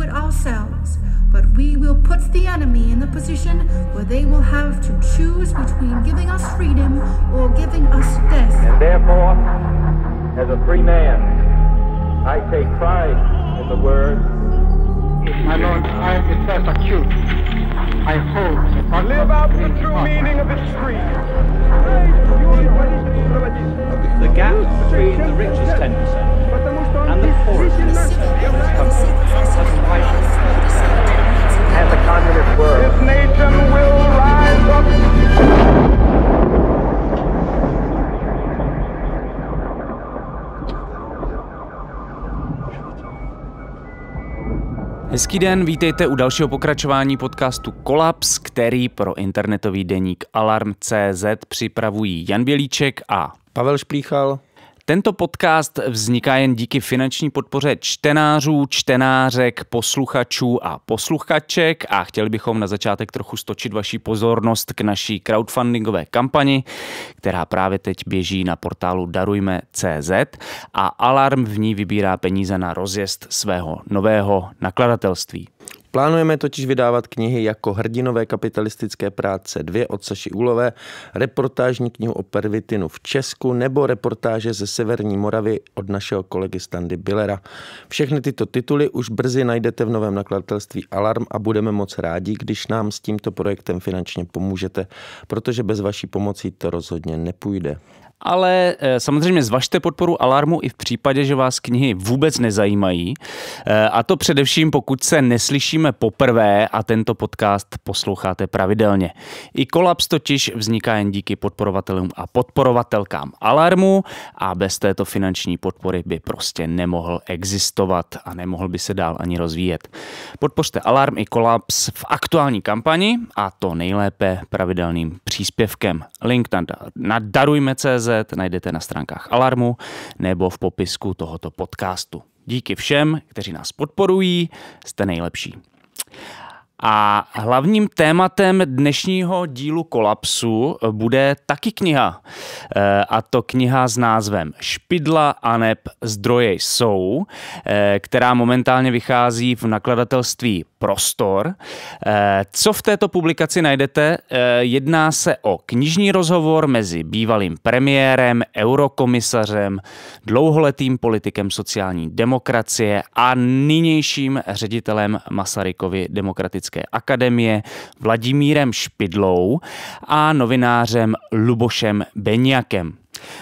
it ourselves, but we will put the enemy in the position where they will have to choose between giving us freedom or giving us death. And therefore, as a free man, I take pride in the word. My Lord, I am itself acute. I hope I live out the true meaning of its creed. The gap between the richest 10% Hezký den, vítejte u dalšího pokračování podcastu Kolaps, který pro internetový deník Alarm.cz připravují Jan Bělíček a Pavel Šplíchal tento podcast vzniká jen díky finanční podpoře čtenářů, čtenářek, posluchačů a posluchaček a chtěli bychom na začátek trochu stočit vaši pozornost k naší crowdfundingové kampani, která právě teď běží na portálu darujme.cz a Alarm v ní vybírá peníze na rozjezd svého nového nakladatelství. Plánujeme totiž vydávat knihy jako Hrdinové kapitalistické práce 2 od Saši Úlové, reportážní knihu o pervitinu v Česku nebo reportáže ze Severní Moravy od našeho kolegy Standy Billera. Všechny tyto tituly už brzy najdete v novém nakladatelství Alarm a budeme moc rádi, když nám s tímto projektem finančně pomůžete, protože bez vaší pomoci to rozhodně nepůjde ale eh, samozřejmě zvažte podporu Alarmu i v případě, že vás knihy vůbec nezajímají. Eh, a to především, pokud se neslyšíme poprvé a tento podcast posloucháte pravidelně. I kolaps totiž vzniká jen díky podporovatelům a podporovatelkám Alarmu a bez této finanční podpory by prostě nemohl existovat a nemohl by se dál ani rozvíjet. Podpořte Alarm i kolaps v aktuální kampani a to nejlépe pravidelným příspěvkem. Link na darujme.cz najdete na stránkách Alarmu nebo v popisku tohoto podcastu. Díky všem, kteří nás podporují, jste nejlepší. A hlavním tématem dnešního dílu kolapsu bude taky kniha. Eh, a to kniha s názvem Špidla a neb zdroje jsou, eh, která momentálně vychází v nakladatelství prostor. Eh, co v této publikaci najdete? Eh, jedná se o knižní rozhovor mezi bývalým premiérem, eurokomisařem, dlouholetým politikem sociální demokracie a nynějším ředitelem Masarykovy demokratické akademie Vladimírem Špidlou a novinářem Lubošem Beniakem.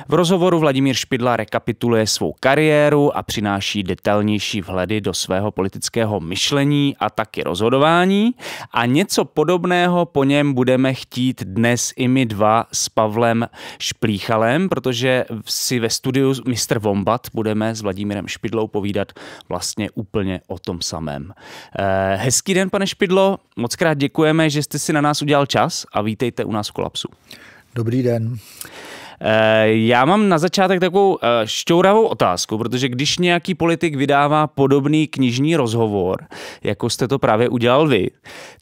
V rozhovoru Vladimír Špidla rekapituluje svou kariéru a přináší detailnější vhledy do svého politického myšlení a taky rozhodování a něco podobného po něm budeme chtít dnes i my dva s Pavlem Šplíchalem, protože si ve studiu Mr. Vombat budeme s Vladimírem Špidlou povídat vlastně úplně o tom samém. Eh, hezký den, pane Špidlo, moc krát děkujeme, že jste si na nás udělal čas a vítejte u nás v Kolapsu. Dobrý den. Eh, já mám na začátek takovou eh, šťouravou otázku, protože když nějaký politik vydává podobný knižní rozhovor, jako jste to právě udělal vy,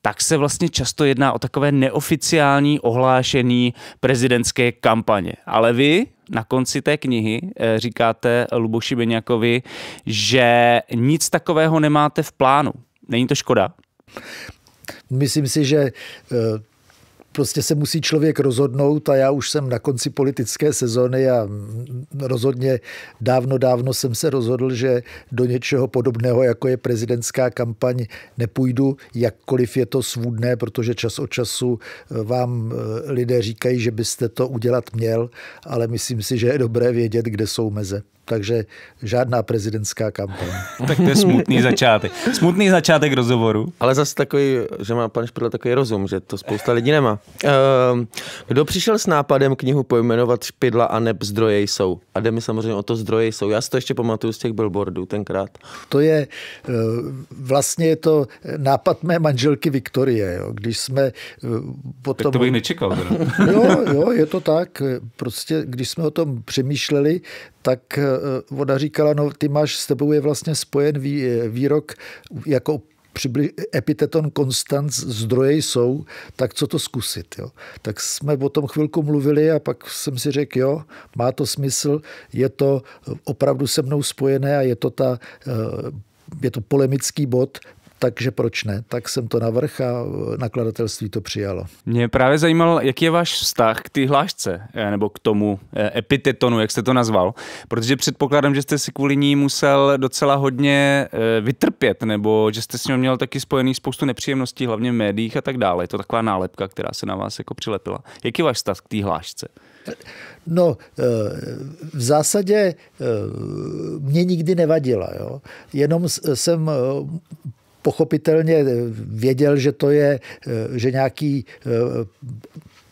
tak se vlastně často jedná o takové neoficiální ohlášení prezidentské kampaně. Ale vy na konci té knihy eh, říkáte Luboši Beňakovi, že nic takového nemáte v plánu. Není to škoda? Myslím si, že prostě se musí člověk rozhodnout a já už jsem na konci politické sezóny a rozhodně dávno, dávno jsem se rozhodl, že do něčeho podobného, jako je prezidentská kampaň, nepůjdu, jakkoliv je to svůdné, protože čas od času eh, vám eh, lidé říkají, že byste to udělat měl, ale myslím si, že je dobré vědět, kde jsou meze takže žádná prezidentská kampaň. tak to je smutný začátek. Smutný začátek rozhovoru. Ale zase takový, že má pan Špidla takový rozum, že to spousta lidí nemá. Ehm, kdo přišel s nápadem knihu pojmenovat Špidla a neb zdroje jsou? A jde mi samozřejmě o to zdroje jsou. Já si to ještě pamatuju z těch billboardů tenkrát. To je, eh, vlastně je to nápad mé manželky Viktorie, jo. když jsme eh, potom... Tak to bych nečekal. jo, jo, je to tak. Prostě, když jsme o tom přemýšleli, tak voda eh, říkala, no ty máš, s tebou je vlastně spojen eh, výrok jako přibli, epiteton konstant zdroje jsou, tak co to zkusit. Jo? Tak jsme o tom chvilku mluvili a pak jsem si řekl, jo, má to smysl, je to eh, opravdu se mnou spojené a je to ta je to polemický bod, takže proč ne? Tak jsem to navrh a e, nakladatelství to přijalo. Mě právě zajímalo, jaký je váš vztah k té hlášce, e, nebo k tomu e, epitetonu, jak jste to nazval, protože předpokládám, že jste si kvůli ní musel docela hodně vytrpět, nebo že jste s ním měl taky spojený spoustu nepříjemností, hlavně v médiích a tak dále. Je to taková nálepka, která se na vás jako přilepila. Jaký je váš vztah k té hlášce? No, v zásadě mě nikdy nevadila. Jo? Jenom jsem pochopitelně věděl, že to je, eh, že nějaký eh,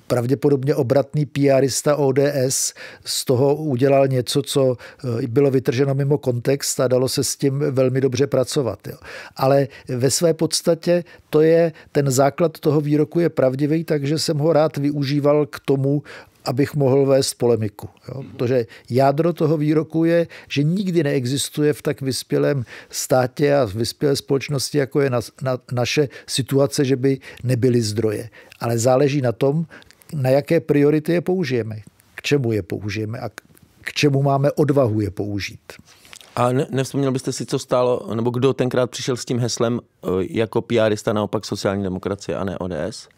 pravděpodobně obratný PRista ODS z toho udělal něco, co eh, bylo vytrženo mimo kontext a dalo se s tím velmi dobře pracovat. Jo. Ale ve své podstatě to je, ten základ toho výroku je pravdivý, takže jsem ho rád využíval k tomu, abych mohl vést polemiku. Jo? Mhm. Protože jádro toho výroku je, že nikdy neexistuje v tak vyspělém státě a vyspělé společnosti, jako je na, na, naše situace, že by nebyly zdroje. Ale záleží na tom, na jaké priority je použijeme, k čemu je použijeme a k čemu máme odvahu je použít. A ne, nevzpomněl byste si, co stálo, nebo kdo tenkrát přišel s tím heslem e, jako PRista naopak sociální demokracie a ne ODS?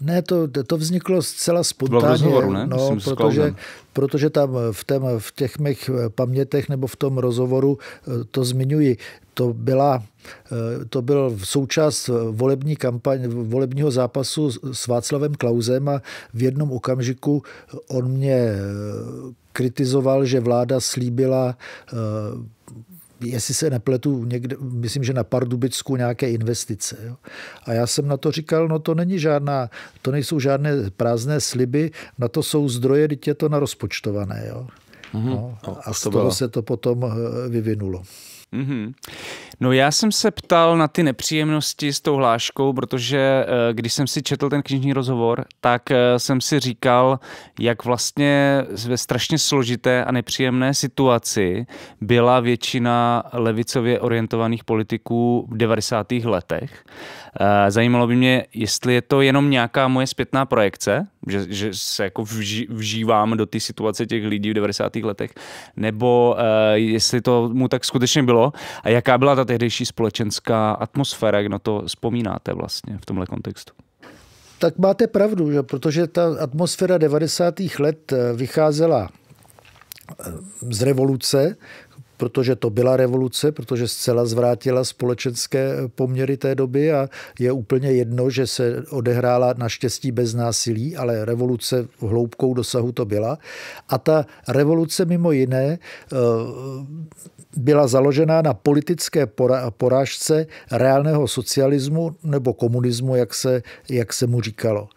Ne, to, to vzniklo zcela spontánně. To rozhovoru, ne? No, Myslím, protože, protože tam v, tém, v těch mých pamětech nebo v tom rozhovoru eh, to zmiňuji. To byla eh, to byl součást eh, volební kampaň, volebního zápasu s Václavem Klausem a v jednom okamžiku on mě kritizoval, že vláda slíbila jestli se nepletu, někde, myslím, že na Pardubicku nějaké investice. Jo. A já jsem na to říkal, no to není žádná, to nejsou žádné prázdné sliby, na to jsou zdroje, teď je to narozpočtované. Jo. Mm-hmm. No, a z to toho bylo. se to potom eh, vyvinulo. Mm-hmm. No já jsem se ptal na ty nepříjemnosti s tou hláškou, protože eh, když jsem si četl ten knižní rozhovor, tak eh, jsem si říkal, jak vlastně ve strašně složité a nepříjemné situaci byla většina levicově orientovaných politiků v 90. letech. Eh, zajímalo by mě, jestli je to jenom nějaká moje zpětná projekce, že, že se jako vži, vžívám do té situace těch lidí v 90. letech, nebo eh, jestli to mu tak skutečně bylo a jaká byla ta tehdejší společenská atmosféra, jak na to vzpomínáte vlastně v tomhle kontextu. Tak máte pravdu, že? protože ta atmosféra 90. let eh, vycházela z revoluce, protože to byla revoluce, protože zcela zvrátila společenské eh, poměry té doby a je úplně jedno, že se odehrála naštěstí bez násilí, ale revoluce v hloubkou dosahu to byla. A ta revoluce mimo jiné eh, byla založená na politické porážce reálného socialismu nebo komunismu, jak se, jak se mu říkalo.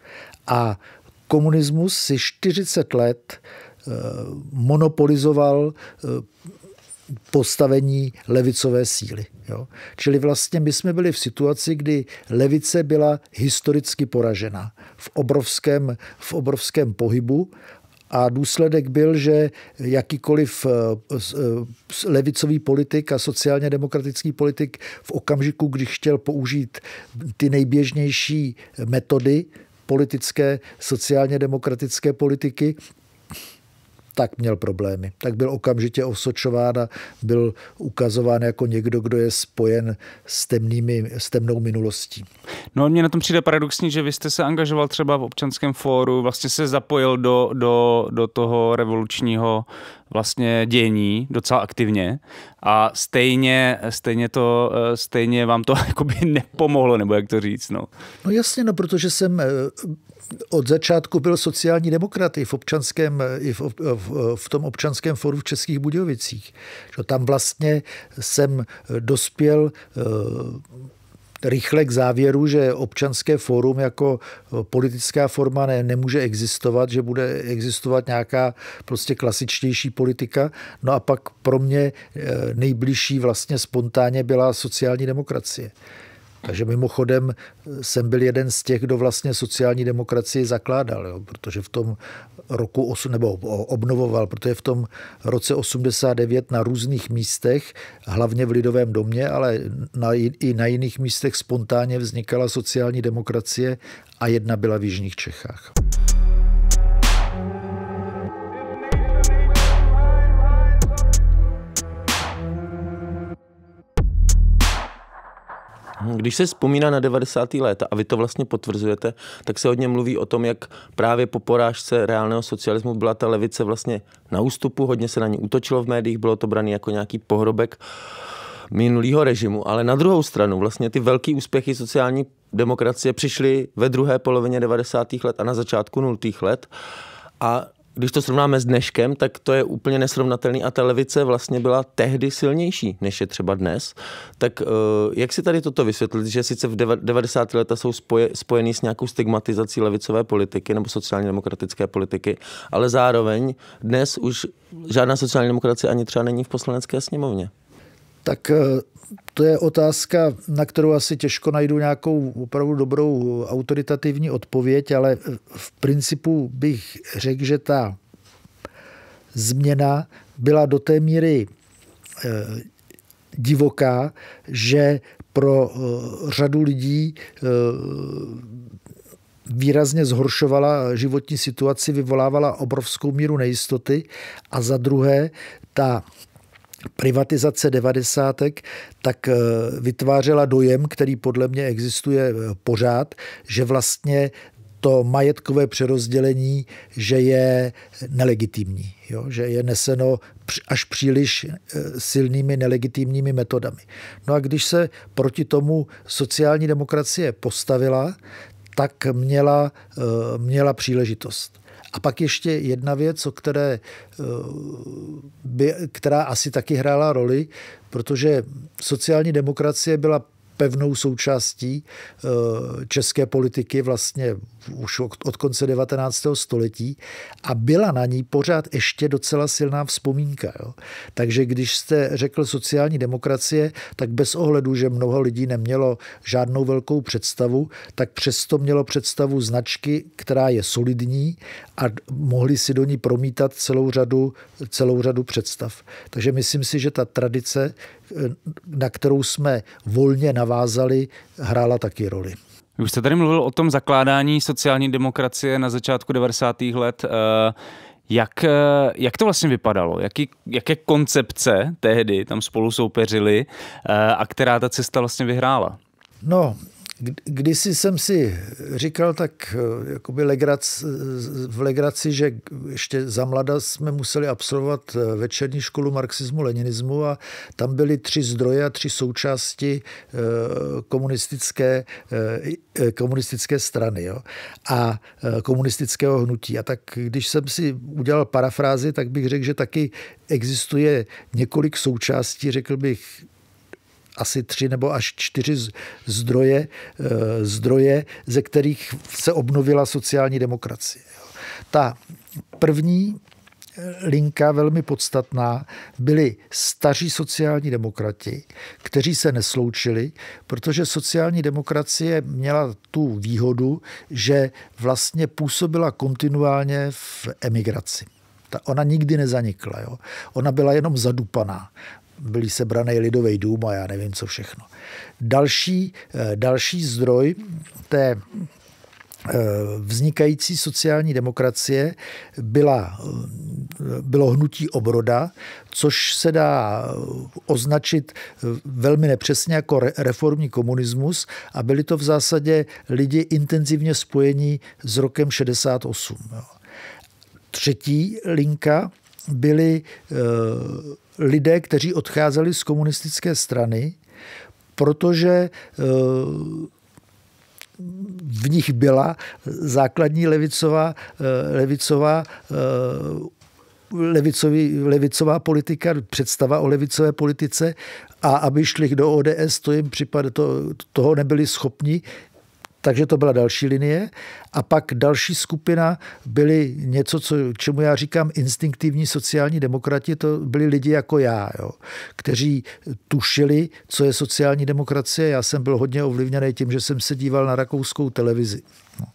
A komunismus si 40 let eh, monopolizoval postavení levicové síly. Jo? Čili vlastně my jsme byli v situaci, kdy levice byla historicky poražena v obrovském, v obrovském pohybu a důsledek byl, že jakýkoliv eh, eh, levicový politik a sociálně demokratický politik v okamžiku, kdy chtěl použít ty nejběžnější metody, politické, sociálně demokratické politiky, tak měl problémy. Tak byl okamžitě osočován a byl ukazován jako někdo, kdo je spojen s, temnými, s temnou minulostí. No mně na tom přijde paradoxní, že vy jste se angažoval třeba v občanském fóru, vlastně se zapojil do, do, do toho revolučního vlastně dění docela aktivně a stejně, stejně, to, eh, stejně vám to jakoby nepomohlo, nebo jak to říct. No, no jasně, no, protože jsem eh, od začátku byl sociální demokrat i v, občanském, i v, v, v tom občanském foru v Českých Budějovicích. Tam vlastně jsem dospěl eh, rychle k závěru, že občanské fórum jako eh, politická forma ne, nemůže existovat, že bude existovat nějaká prostě klasičtější politika. No a pak pro mě eh, nejbližší vlastně spontánně byla sociální demokracie. Takže mimochodem jsem byl jeden z těch, kdo vlastně sociální demokracii zakládal, jo, protože v tom roku 8, nebo obnovoval, protože v tom roce 89 na různých místech, hlavně v Lidovém domě, ale na, i na jiných místech spontánně vznikala sociální demokracie a jedna byla v Jižních Čechách. Když se vzpomíná na 90. léta, a vy to vlastně potvrzujete, tak se hodně mluví o tom, jak právě po porážce reálného socialismu byla ta levice vlastně na ústupu, hodně se na ní útočilo v médiích, bylo to brané jako nějaký pohrobek minulého režimu, ale na druhou stranu vlastně ty velké úspěchy sociální demokracie přišly ve druhé polovině 90. let a na začátku 0. let a když to srovnáme s dneškem, tak to je úplně nesrovnatelný a ta levice vlastně byla tehdy silnější, než je třeba dnes. Tak eh, jak si tady toto vysvětlit, že sice v 90. leta jsou spoje, spojený s nějakou stigmatizací levicové politiky nebo sociálně demokratické politiky, ale zároveň dnes už žádná sociální demokracie ani třeba není v poslanecké sněmovně tak eh, to je otázka, na kterou asi těžko najdu nějakou opravdu dobrou autoritativní odpověď, ale eh, v principu bych řekl, že ta změna byla do té míry eh, divoká, že pro řadu lidí výrazně zhoršovala životní situaci, vyvolávala obrovskou míru nejistoty a za druhé ta privatizace devadesátek tak eh, vytvářela dojem, který podle mě existuje eh, pořád, že vlastně to majetkové přerozdělení, že je nelegitimní, jo? že je neseno až příliš eh, silnými nelegitimními metodami. No a když se proti tomu sociální demokracie postavila, tak měla, měla příležitost. A pak ještě jedna věc, o které, eh, která asi taky hrála roli, protože sociální demokracie byla pevnou součástí eh, české politiky vlastně už od konce 19. století a byla na ní pořád ještě docela silná vzpomínka. Jo. Takže když jste řekl sociální demokracie, tak bez ohledu, že mnoho lidí nemělo žádnou velkou představu, tak přesto mělo představu značky, která je solidní a mohli si do ní promítat celou řadu, celou řadu představ. Takže myslím si, že ta tradice na kterou jsme volně navázali, hrála taky roli. Už jste tady mluvil o tom zakládání sociální demokracie na začátku 90. let. Eh, jak, eh, jak to vlastně vypadalo? Jaký, jaké koncepce tehdy tam spolu soupeřili eh, a která ta cesta vlastně vyhrála? No, Kdysi jsem si říkal tak eh, jakoby legrac, eh, v legraci, že ještě za mlada jsme museli absolvovat eh, večerní školu marxismu, leninismu a tam byly tři zdroje a tři součásti komunistické, komunistické strany jo, a komunistického hnutí. A tak když jsem si udělal parafrázi, tak bych řekl, že taky existuje několik součástí, řekl bych, asi tři nebo až čtyři zdroje, eh, zdroje ze kterých se obnovila sociální demokracie. Ta první eh, linka velmi podstatná byli staří sociální demokrati, kteří se nesloučili, protože sociální demokracie měla tu výhodu, že vlastně působila kontinuálně v emigraci. Ta, ona nikdy nezanikla. Jo? Ona byla jenom zadupaná byly sebraný Lidový dům a já nevím, co všechno. Další, eh, další zdroj té eh, vznikající sociální demokracie byla, eh, bylo hnutí obroda, což se dá označit velmi nepřesně jako reformní komunismus a byli to v zásadě lidi intenzivně spojení s rokem 68. Třetí linka byly lidé, kteří odcházeli z komunistické strany, protože eh, v nich byla základní levicová, eh, levicová eh, levicový, levicová politika, představa o levicové politice a aby šli do ODS, to jim připadá, to, toho nebyli schopni takže to byla další linie. A pak další skupina byly něco, co, čemu já říkám instinktivní sociální demokrati, to byli lidi jako já, jo, kteří tušili, co je sociální demokracie. Já jsem byl hodně ovlivněný tím, že jsem se díval na rakouskou televizi. No.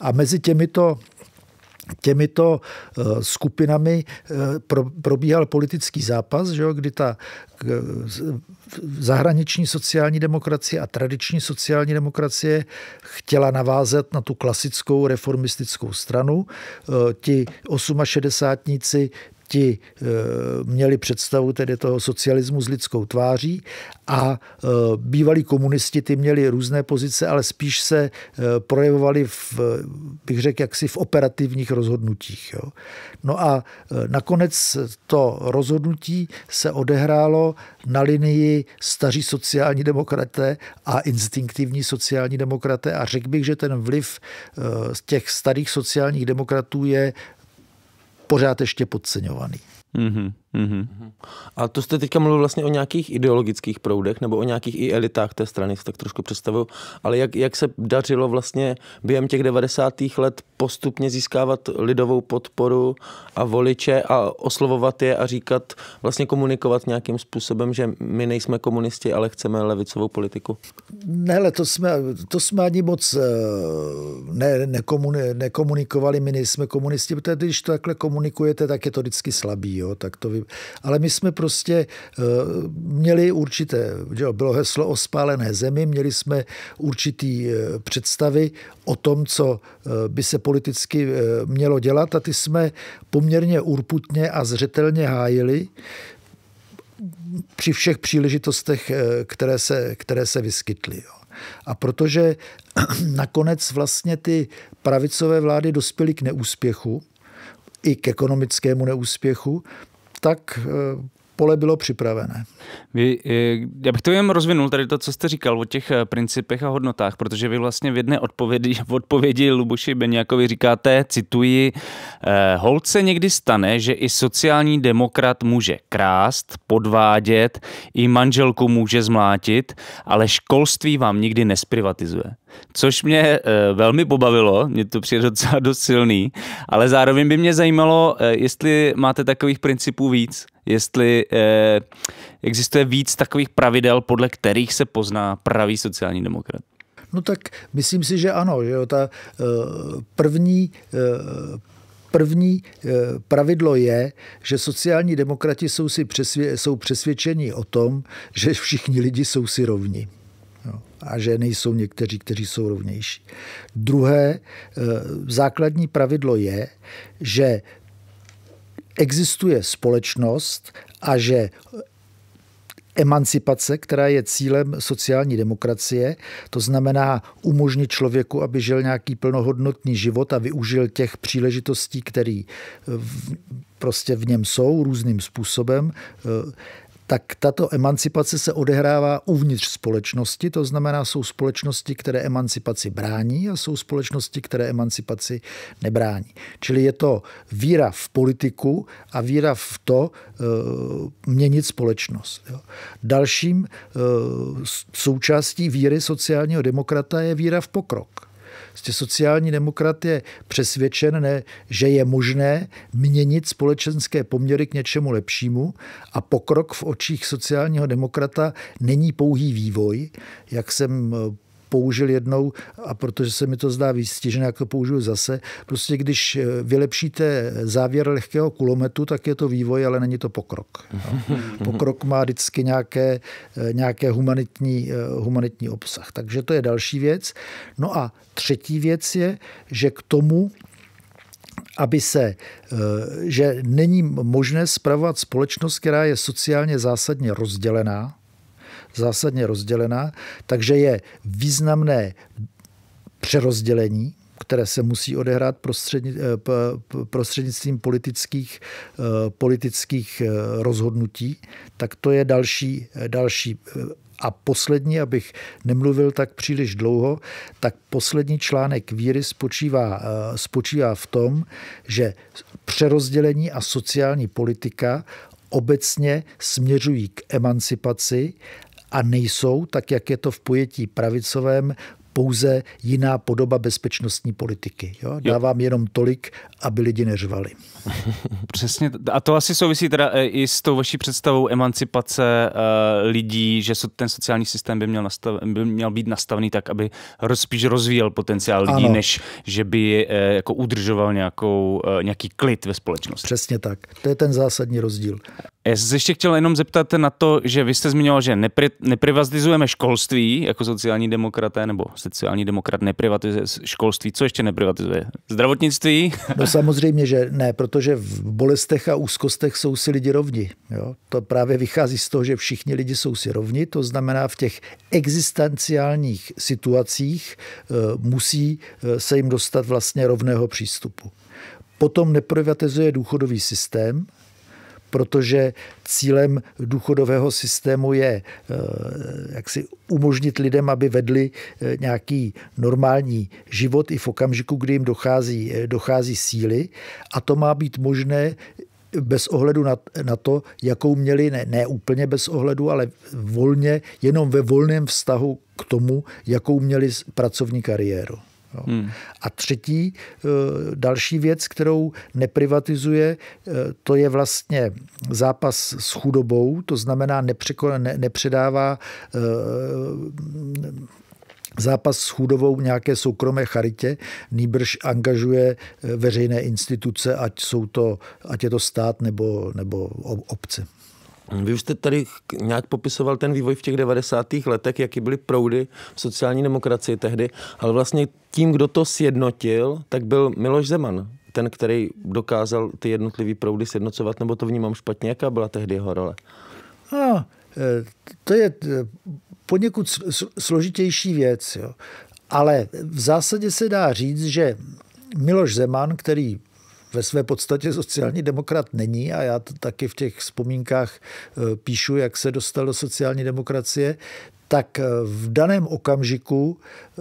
A mezi těmito těmito eh, skupinami eh, probíhal politický zápas, že jo, kdy ta zahraniční sociální demokracie a tradiční sociální demokracie chtěla navázat na tu klasickou reformistickou stranu. Eh, ti 68 ti eh, měli představu tedy toho socialismu s lidskou tváří a eh, bývalí komunisti ty měli různé pozice, ale spíš se eh, projevovali v, bych řekl, jaksi v operativních rozhodnutích. Jo. No a nakonec to rozhodnutí se odehrálo na linii staří sociální demokraté a instinktivní sociální demokraté a řekl bych, že ten vliv těch starých sociálních demokratů je pořád ještě podceňovaný. Mm-hmm. Mm-hmm. A to jste teďka mluvil vlastně o nějakých ideologických proudech nebo o nějakých i elitách té strany, si tak trošku představuju, ale jak, jak se dařilo vlastně během těch 90. let postupně získávat lidovou podporu a voliče a oslovovat je a říkat, vlastně komunikovat nějakým způsobem, že my nejsme komunisti, ale chceme levicovou politiku? Ne, ale to jsme, to jsme ani moc eh, ne, nekomuni, nekomunikovali, my nejsme komunisti, protože když to takhle komunikujete, tak je to vždycky slabý, jo? tak to vy nevím. Ale my jsme prostě eh, měli určité, bylo heslo o spálené zemi, měli jsme určitý eh, představy o tom, co eh, by se politicky mělo dělat a ty jsme poměrně urputně a zřetelně hájili při všech příležitostech, které se, které se vyskytly. A protože nakonec vlastně ty pravicové vlády dospěly k neúspěchu, i k ekonomickému neúspěchu, так э, pole bylo připravené. Vy, eh, já bych to jen rozvinul, tady to, co jste říkal o těch eh, principech a hodnotách, protože vy vlastně v jedné odpovědi, v odpovědi Luboši Beniakovi říkáte, cituji, eh, holce někdy stane, že i sociální demokrat může krást, podvádět, i manželku může zmlátit, ale školství vám nikdy nesprivatizuje. Což mě velmi pobavilo, mě to přijde docela dost silný, ale zároveň by mě zajímalo, jestli máte takových principů víc jestli eh, existuje víc takových pravidel, podle kterých se pozná pravý sociální demokrat. No tak myslím si, že ano, že jo, ta eh, první eh, První eh, pravidlo je, že sociální demokrati jsou, si přesvě, jsou přesvědčeni o tom, že všichni lidi jsou si rovni a že nejsou někteří, kteří jsou rovnější. Druhé základní pravidlo je, že existuje společnost a že emancipace, která je cílem sociální demokracie, to znamená umožnit člověku, aby žil nějaký plnohodnotný život a využil těch příležitostí, které prostě v něm jsou různým způsobem, tak tato emancipace se odehrává uvnitř společnosti, to znamená, jsou společnosti, které emancipaci brání a jsou společnosti, které emancipaci nebrání. Čili je to víra v politiku a víra v to e, měnit společnost. Jo. Dalším e, součástí víry sociálního demokrata je víra v pokrok. Prostě sociální demokrat je přesvědčen, ne, že je možné měnit společenské poměry k něčemu lepšímu a pokrok v očích sociálního demokrata není pouhý vývoj, jak jsem eh, použil jednou a protože se mi to zdá výstěžné, jak to použiju zase. Prostě když eh, vylepšíte závěr lehkého kulometu, tak je to vývoj, ale není to pokrok. No. Pokrok má vždycky nějaké, eh, nějaké humanitní, eh, humanitní obsah. Takže to je další věc. No a třetí věc je, že k tomu aby se, že není možné spravovat společnost, která je sociálně zásadně rozdělená, zásadně rozdělená, takže je významné přerozdělení, které se musí odehrát eh, prostřednictvím politických, eh, politických eh, rozhodnutí, tak to je další, další a poslední, abych nemluvil tak příliš dlouho, tak poslední článek víry spočívá, spočívá v tom, že přerozdělení a sociální politika obecně směřují k emancipaci a nejsou, tak jak je to v pojetí pravicovém, pouze jiná podoba bezpečnostní politiky. Jo? Dávám jo. jenom tolik, aby lidi neřvali. Přesně. A to asi souvisí teda e, i s tou vaší představou emancipace uh, lidí, že ten sociální systém by měl, nastav, by měl být nastavený tak, aby spíš rozvíjel potenciál lidí, ano. než že by uh, jako udržoval nějakou, uh, nějaký klid ve společnosti. Přesně tak. To je ten zásadní rozdíl. Já jsem se ještě chtěl jenom zeptat na to, že vy jste zmiňoval, že nepri, neprivatizujeme školství jako sociální demokraté, nebo sociální demokrat neprivatizuje školství. Co ještě neprivatizuje? Zdravotnictví? No samozřejmě, že ne, protože v bolestech a úzkostech jsou si lidi rovni. Jo? To právě vychází z toho, že všichni lidi jsou si rovni, to znamená v těch existenciálních situacích e, musí e, se jim dostat vlastně rovného přístupu. Potom neprivatizuje důchodový systém, protože cílem důchodového systému je eh, jak si umožnit lidem, aby vedli eh, nějaký normální život i v okamžiku, kdy jim dochází, eh, dochází síly. A to má být možné bez ohledu na, na to, jakou měli, ne, ne úplně bez ohledu, ale volně, jenom ve volném vztahu k tomu, jakou měli pracovní kariéru. No. Hmm. A třetí, eh, další věc, kterou neprivatizuje, eh, to je vlastně zápas s chudobou, to znamená nepřekon, ne, nepředává eh, zápas s chudobou nějaké soukromé charitě, nýbrž angažuje veřejné instituce, ať, jsou to, ať je to stát nebo, nebo obce. Vy už jste tady nějak popisoval ten vývoj v těch 90. letech, jaký byly proudy v sociální demokracii tehdy, ale vlastně tím, kdo to sjednotil, tak byl Miloš Zeman, ten, který dokázal ty jednotlivé proudy sjednocovat, nebo to vnímám špatně, jaká byla tehdy jeho role? No, eh, to je eh, poněkud složitější věc, jo. ale v zásadě se dá říct, že Miloš Zeman, který ve své podstatě sociální demokrat není a já to taky v těch vzpomínkách eh, píšu, jak se dostal do sociální demokracie, tak eh, v daném okamžiku eh,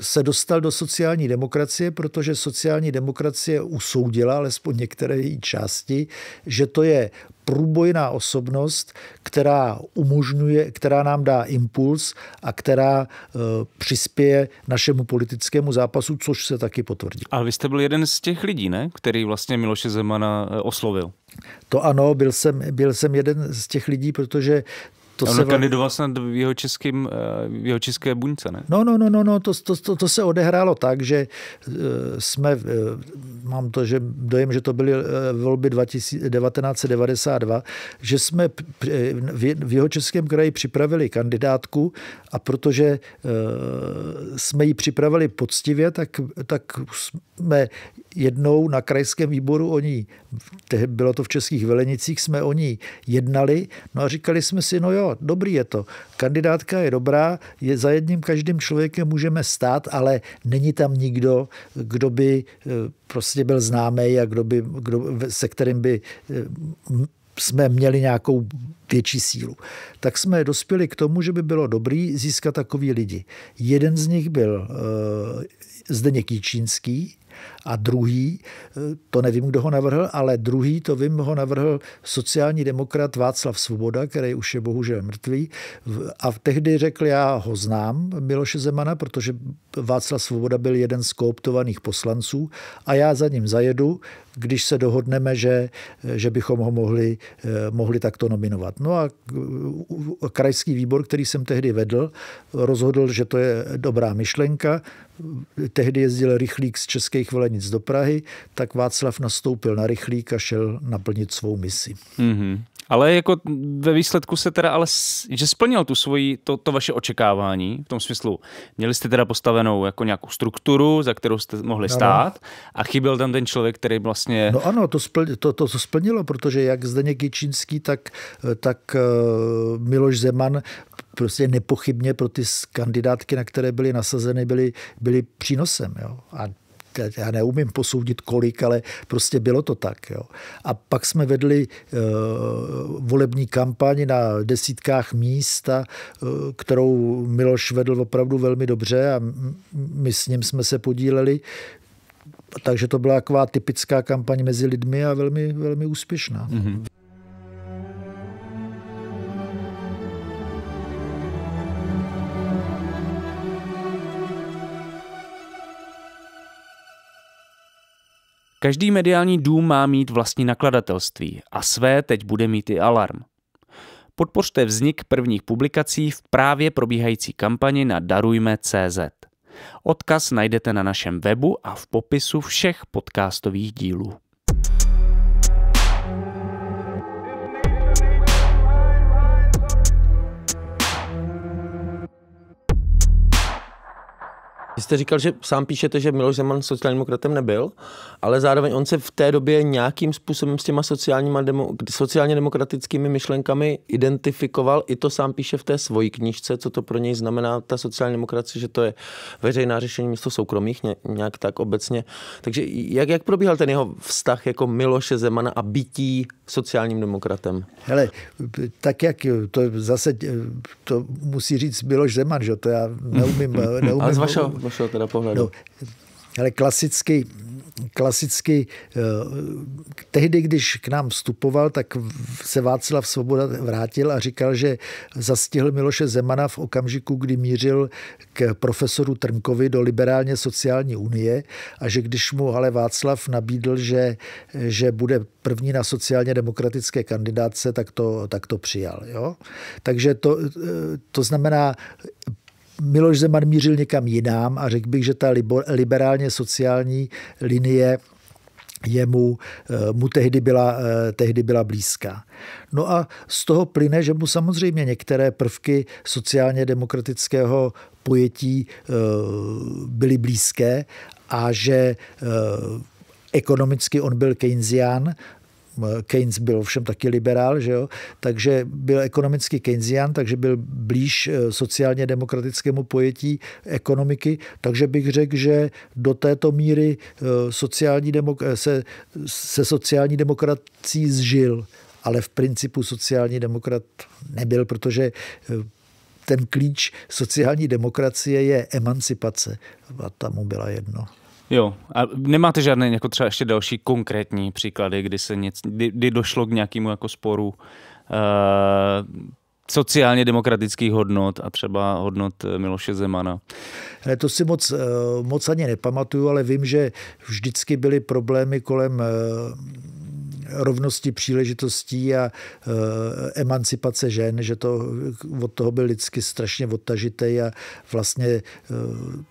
se dostal do sociální demokracie, protože sociální demokracie usoudila, alespoň některé její části, že to je průbojná osobnost, která umožňuje, která nám dá impuls a která e, přispěje našemu politickému zápasu, což se taky potvrdí. A vy jste byl jeden z těch lidí, ne? Který vlastně Miloše Zemana e, oslovil. To ano, byl jsem, byl jsem jeden z těch lidí, protože to ono se... kandidoval snad v jeho, českým, eh, v jeho české buňce, ne? No, no, no, no, no to, to, to, to, se odehrálo tak, že eh, jsme, eh, mám to, že dojem, že to byly volby 1992, že jsme v jeho českém kraji připravili kandidátku a protože jsme ji připravili poctivě, tak, tak jsme jednou na krajském výboru o ní, bylo to v Českých Velenicích, jsme o ní jednali, no a říkali jsme si, no jo, dobrý je to, kandidátka je dobrá, je za jedním každým člověkem můžeme stát, ale není tam nikdo, kdo by eh, prostě byl známý a kdo by, kdo, se kterým by eh, jsme měli nějakou větší sílu. Tak jsme dospěli k tomu, že by bylo dobrý získat takový lidi. Jeden z nich byl eh, Zdeněk Jíčínský, a druhý, to nevím, kdo ho navrhl, ale druhý, to vím, ho navrhl sociální demokrat Václav Svoboda, který už je bohužel mrtvý. A tehdy řekl, já ho znám, Miloše Zemana, protože Václav Svoboda byl jeden z kooptovaných poslanců a já za ním zajedu, když se dohodneme, že, že bychom ho mohli, eh, mohli takto nominovat. No a eh, krajský výbor, který jsem tehdy vedl, rozhodl, že to je dobrá myšlenka tehdy jezdil rychlík z Českých Velenic do Prahy, tak Václav nastoupil na rychlík a šel naplnit svou misi. Mm-hmm. Ale jako ve výsledku se teda ale, že splnil tu svoji, to, to vaše očekávání v tom smyslu. Měli jste teda postavenou jako nějakou strukturu, za kterou jste mohli ano. stát a chyběl tam ten člověk, který vlastně... No ano, to, splnilo, to, to, to splnilo, protože jak Zdeněk Jičínský, tak, tak eh, Miloš Zeman prostě nepochybně pro ty kandidátky, na které byly nasazeny, byly, byly přínosem. Jo? A já neumím posoudit kolik, ale prostě bylo to tak. Jo. A pak jsme vedli uh, volební kampaň na desítkách míst, a, uh, kterou Miloš vedl opravdu velmi dobře a my s ním jsme se podíleli. Takže to byla taková typická kampaň mezi lidmi a velmi, velmi úspěšná. Mm-hmm. Každý mediální dům má mít vlastní nakladatelství a své teď bude mít i alarm. Podpořte vznik prvních publikací v právě probíhající kampani na darujme.cz. Odkaz najdete na našem webu a v popisu všech podcastových dílů. Vy jste říkal, že sám píšete, že Miloš Zeman sociálním demokratem nebyl, ale zároveň on se v té době nějakým způsobem s těma sociálníma demo, sociálně demokratickými myšlenkami identifikoval. I to sám píše v té svojí knížce, co to pro něj znamená ta sociální demokracie, že to je veřejná řešení místo soukromých, nějak tak obecně. Takže jak, jak probíhal ten jeho vztah jako Miloše Zemana a bytí sociálním demokratem? Hele, tak jak to zase, to musí říct Miloš Zeman, že to já neumím. neumím Ale z vašeho, vašeho teda pohledu. No, ale klasicky klasicky eh, tehdy, když k nám vstupoval, tak se Václav Svoboda vrátil a říkal, že zastihl Miloše Zemana v okamžiku, kdy mířil k profesoru Trnkovi do liberálně sociální unie a že když mu ale Václav nabídl, že, že bude první na sociálně demokratické kandidáce, tak to, tak to přijal. Jo? Takže to, eh, to znamená, Miloš Zeman mířil někam jinam a řekl bych, že ta liberálně sociální linie jemu, eh, mu tehdy byla, eh, tehdy byla blízká. No a z toho plyne, že mu samozřejmě některé prvky sociálně demokratického pojetí eh, byly blízké a že ekonomicky on byl keynesián, Keynes byl ovšem taky liberál, že jo? takže byl ekonomicky Keynesian, takže byl blíž eh, sociálně demokratickému pojetí ekonomiky, takže bych řekl, že do této míry eh, sociální demok- eh, se, se sociální demokrací zžil, ale v principu sociální demokrat nebyl, protože ten klíč sociální demokracie je emancipace a tam mu byla jedno. Jo, a nemáte žádné jako třeba ještě další konkrétní příklady, kdy se něco, kdy, kdy došlo k nějakému jako sporu uh, sociálně demokratických hodnot a třeba hodnot eh, Miloše Zemana? To si moc, eh, moc ani nepamatuju, ale vím, že vždycky byly problémy kolem uh, rovnosti příležitostí a e, emancipace žen, že to od toho byl lidsky strašně odtažitý a vlastně e,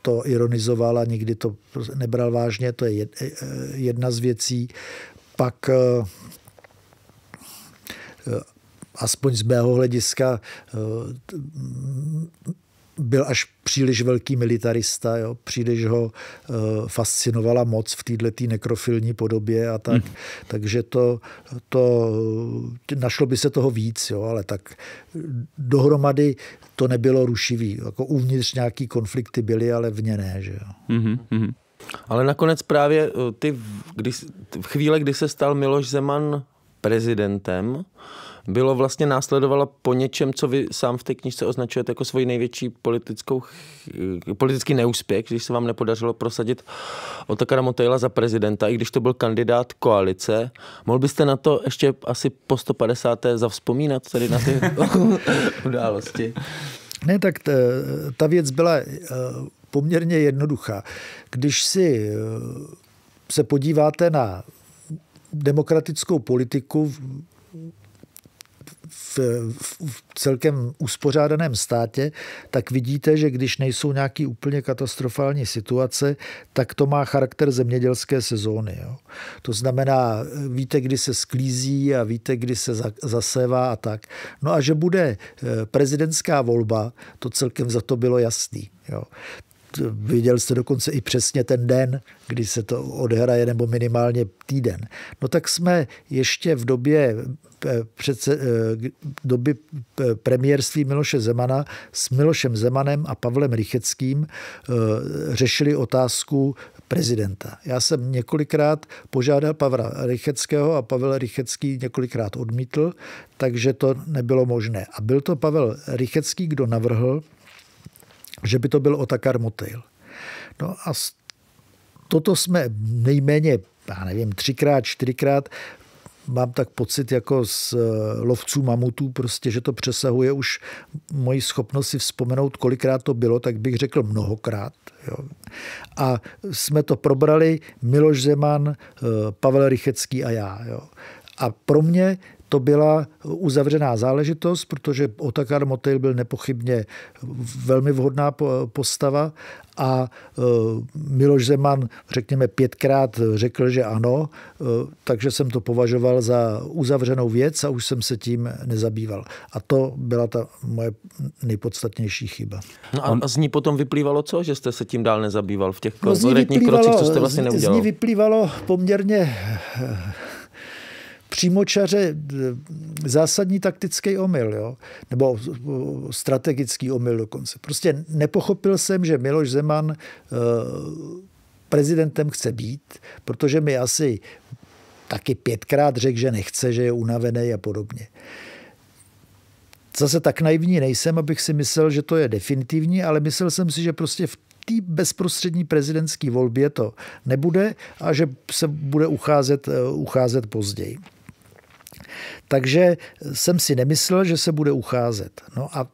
to ironizoval a nikdy to nebral vážně, to je e, jedna z věcí. Pak aspoň z mého hlediska byl až příliš velký militarista, jo? příliš ho uh, fascinovala moc v této nekrofilní podobě a tak. Hmm. Takže to, to, našlo by se toho víc, jo? ale tak dohromady to nebylo rušivý. Jako uvnitř nějaký konflikty byly, ale vně ne. Že jo? Hmm, hmm. Ale nakonec právě eh, ty, kdy, v chvíli, kdy se stal Miloš Zeman prezidentem, uh, bylo vlastně následovalo po něčem, co vy sám v té knižce označujete jako svoji největší politickou, politický neúspěch, když se vám nepodařilo prosadit Otakara Motejla za prezidenta, i když to byl kandidát koalice. Mohl byste na to ještě asi po 150. zavzpomínat tady na ty události? Ne, tak t- ta věc byla eh, poměrně jednoduchá. Když si eh, se podíváte na demokratickou politiku v, v celkem uspořádaném státě, tak vidíte, že když nejsou nějaký úplně katastrofální situace, tak to má charakter zemědělské sezóny. Jo. To znamená, víte, kdy se sklízí a víte, kdy se zasevá a tak. No a že bude eh, prezidentská volba, to celkem za to bylo jasný. Jo viděl jste dokonce i přesně ten den, kdy se to odhraje, nebo minimálně týden. No tak jsme ještě v době eh, přece, eh, doby eh, premiérství Miloše Zemana s Milošem Zemanem a Pavlem Rycheckým řešili otázku prezidenta. Já jsem několikrát požádal Pavla Rycheckého a Pavel Rychecký několikrát odmítl, takže to nebylo možné. A byl to Pavel Rychecký, kdo navrhl, že by to byl Otakar Motyl. No a toto jsme nejméně, já nevím, třikrát, čtyřikrát mám tak pocit jako z eh, lovců mamutů, prostě, že to přesahuje už moji schopnost si vzpomenout, kolikrát to bylo, tak bych řekl mnohokrát. Jo. A jsme to probrali Miloš Zeman, eh, Pavel Rychecký a já. Jo. A pro mě to byla uzavřená záležitost, protože Otakar Motel byl nepochybně velmi vhodná postava a e, Miloš Zeman, řekněme, pětkrát řekl, že ano, e, takže jsem to považoval za uzavřenou věc a už jsem se tím nezabýval. A to byla ta moje nejpodstatnější chyba. No a z ní potom vyplývalo co, že jste se tím dál nezabýval v těch no, konkrétních no krocích, co jste vlastně neudělal? Z ní vyplývalo poměrně přímočaře eh, zásadní taktický omyl, jo? nebo eh, strategický omyl dokonce. Prostě nepochopil jsem, že Miloš Zeman eh, prezidentem chce být, protože mi asi taky pětkrát řekl, že nechce, že je unavený a podobně. Zase tak naivní nejsem, abych si myslel, že to je definitivní, ale myslel jsem si, že prostě v té bezprostřední prezidentské volbě to nebude a že se bude ucházet, ucházet později. Takže jsem si nemyslel, že se bude ucházet. No a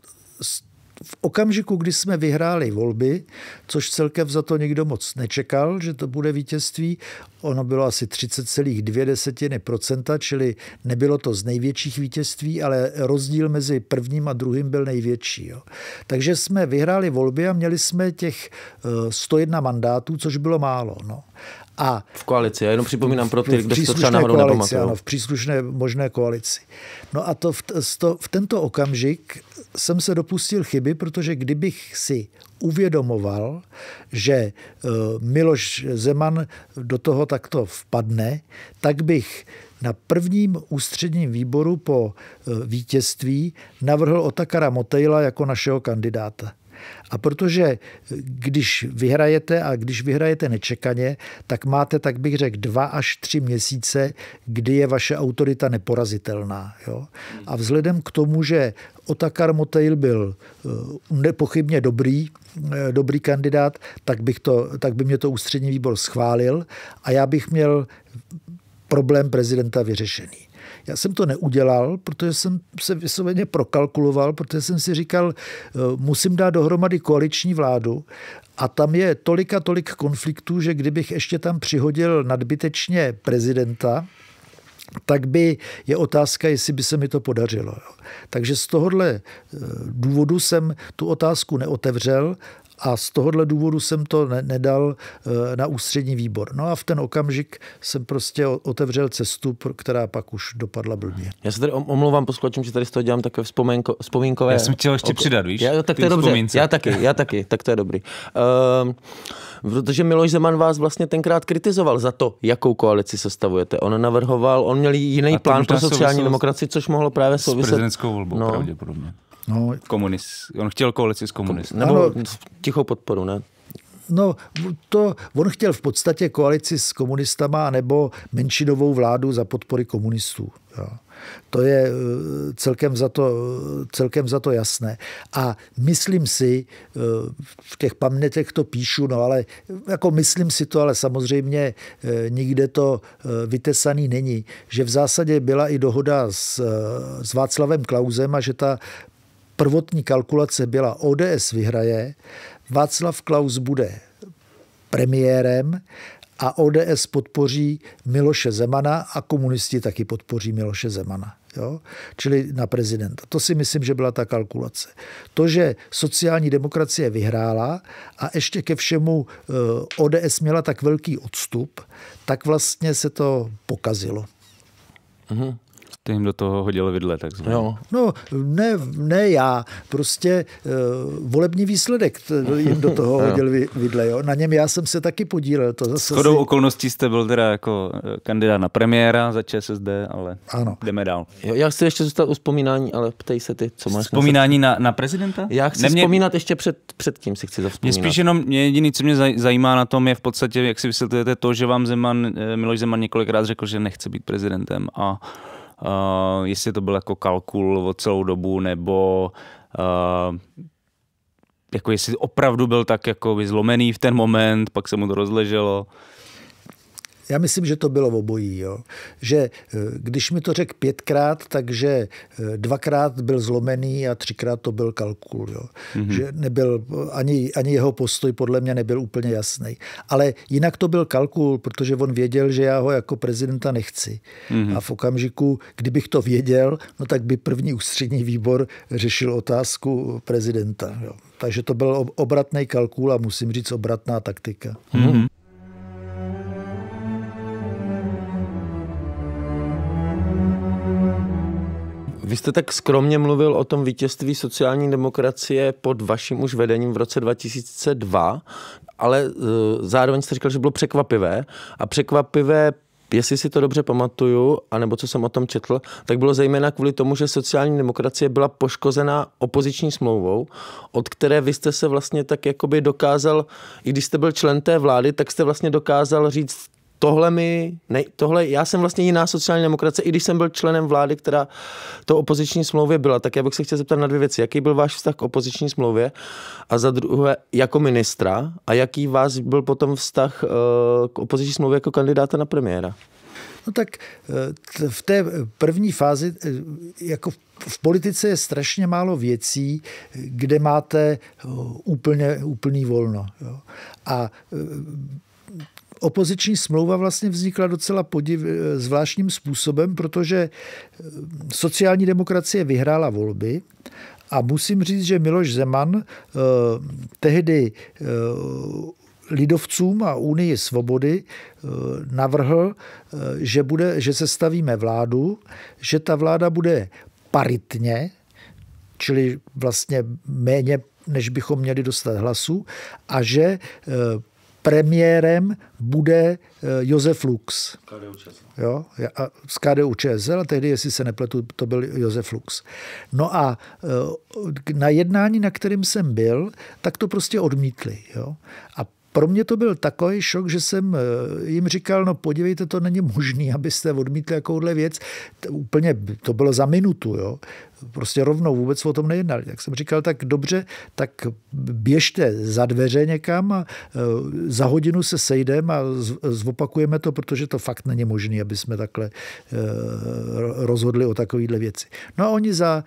v okamžiku, kdy jsme vyhráli volby, což celkem za to nikdo moc nečekal, že to bude vítězství, ono bylo asi 30,2%, čili nebylo to z největších vítězství, ale rozdíl mezi prvním a druhým byl největší. Jo. Takže jsme vyhráli volby a měli jsme těch 101 eh, mandátů, což bylo málo. No. A v koalici, já jenom připomínám pro ty, kdo to třeba náhodou koalici, Ano, v příslušné možné koalici. No a to v, to v tento okamžik jsem se dopustil chyby, protože kdybych si uvědomoval, že e, Miloš Zeman do toho takto vpadne, tak bych na prvním ústředním výboru po e, vítězství navrhl Otakara Motejla jako našeho kandidáta. A protože eh, když vyhrajete a když vyhrajete nečekaně, tak máte, tak bych řekl, dva až tři měsíce, kdy je vaše autorita neporazitelná. Jo? A vzhledem k tomu, že Otakar Motejl byl eh, nepochybně dobrý, eh, dobrý kandidát, tak, bych to, tak by mě to ústřední výbor schválil a já bych měl problém prezidenta vyřešený. Já jsem to neudělal, protože jsem se vysloveně prokalkuloval, protože jsem si říkal, eh, musím dát dohromady koaliční vládu a tam je tolik a tolik konfliktů, že kdybych ještě tam přihodil nadbytečně prezidenta, tak by je otázka, jestli by se mi to podařilo. Takže z tohohle eh, důvodu jsem tu otázku neotevřel a z tohohle důvodu jsem to ne- nedal eh, na ústřední výbor. No a v ten okamžik jsem prostě otevřel cestu, která pak už dopadla blbě. Já se tady omlouvám posluchačům, že tady z toho dělám takové vzpomínko, vzpomínkové. Já jsem chtěl ještě okay. přidat, víš? Já, tak to je dobře. Já taky, já taky, tak to je dobrý. Um, protože Miloš Zeman vás vlastně tenkrát kritizoval za to, jakou koalici sestavujete. On navrhoval, on měl jiný plán pro sociální demokracii, což mohlo právě souviset s prezidentskou volbou no. pravděpodobně. No, Komunist. On chtěl koalici s komunisty. Nebo ano, tichou podporu, ne? No, to, on chtěl v podstatě koalici s komunistama nebo menšinovou vládu za podpory komunistů. Jo. To je eh, celkem za to, eh, celkem za to jasné. A myslím si, eh, v těch pamětech to píšu, no ale jako myslím si to, ale samozřejmě nikde to vytesaný není, že v zásadě byla i dohoda s, s Václavem Klausem a že ta prvotní kalkulace byla ODS vyhraje, Václav Klaus bude premiérem a ODS podpoří Miloše Zemana a komunisti taky podpoří Miloše Zemana. Jo? Čili na prezidenta. To si myslím, že byla ta kalkulace. To, že sociální demokracie vyhrála a ještě ke všemu eh, ODS měla tak velký odstup, tak vlastně se to pokazilo. Aha. Mhm. Ty jim do toho hodili vidle, takzvaně. No, no ne, ne já, prostě uh, volební výsledek jim do toho hodil vidle. Jo. Na něm já jsem se taky podílel. To zase Shodou si... okolností jste byl teda jako eh, kandidát na premiéra za ČSSD, ale ano. jdeme dál. Jo, já chci ještě zůstat u vzpomínání, ale ptej se ty, co máš. Vzpomínání na, na prezidenta? Já chci Nemě... vzpomínat ještě před, před tím si chci zavzpomínat. Mě spíš jenom mě jediný, co mě zajímá na tom, je v podstatě, jak si vysvětlujete to, že vám Zeman, eh, Miloš Zeman několikrát řekl, že nechce být prezidentem a Eh, jestli to byl jako kalkul o celou dobu, nebo uh, jako jestli opravdu byl tak jako vyzlomený v ten moment, pak se mu to rozleželo. Já myslím, že to bylo obojí. Jo. Že eh, když mi to řekl pětkrát, takže eh, dvakrát byl zlomený a třikrát to byl kalkul. Jo. Mm-hmm. Že nebyl, ani, ani jeho postoj podle mě nebyl úplně jasný. Ale jinak to byl kalkul, protože on věděl, že já ho jako prezidenta nechci. Mm-hmm. A v okamžiku, kdybych to věděl, no tak by první ústřední výbor řešil otázku prezidenta. Jo. Takže to byl obratný kalkul a musím říct obratná taktika. Mm-hmm. Vy jste tak skromně mluvil o tom vítězství sociální demokracie pod vaším už vedením v roce 2002, ale e, zároveň jste říkal, že bylo překvapivé a překvapivé jestli si to dobře pamatuju, anebo co jsem o tom četl, tak bylo zejména kvůli tomu, že sociální demokracie byla poškozená opoziční smlouvou, od které vy jste se vlastně tak jakoby dokázal, i když jste byl člen té vlády, tak jste vlastně dokázal říct, tohle mi, ne, tohle, já jsem vlastně jiná sociální demokracie, i když jsem byl členem vlády, která to opoziční smlouvě byla, tak já bych se chtěl zeptat na dvě věci. Jaký byl váš vztah k opoziční smlouvě a za druhé jako ministra a jaký vás byl potom vztah uh, k opoziční smlouvě jako kandidáta na premiéra? No tak eh, v té první fázi, eh, jako v politice je strašně málo věcí, kde máte úplně, úplný volno. Jo. A opoziční smlouva vlastně vznikla docela podiv, zvláštním způsobem, protože eh, sociální demokracie vyhrála volby a musím říct, že Miloš Zeman eh, tehdy eh, lidovcům a Unii svobody navrhl, že, bude, že se stavíme vládu, že ta vláda bude paritně, čili vlastně méně, než bychom měli dostat hlasů, a že premiérem bude eh, Josef Lux. Jo? A z KDU ČSL, tehdy, jestli se nepletu, to byl Josef Lux. No a eh, na jednání, na kterým jsem byl, tak to prostě odmítli. Jo? A pro mě to byl takový šok, že jsem eh, jim říkal, no podívejte, to není možný, abyste odmítli jakouhle věc. To úplně to bylo za minutu, jo. Prostě rovnou vůbec o tom nejednali. Tak jsem říkal, tak dobře, tak běžte za dveře někam a eh, za hodinu se sejdeme a zopakujeme to, protože to fakt není možné, aby jsme takhle eh, rozhodli o takovéhle věci. No a oni za,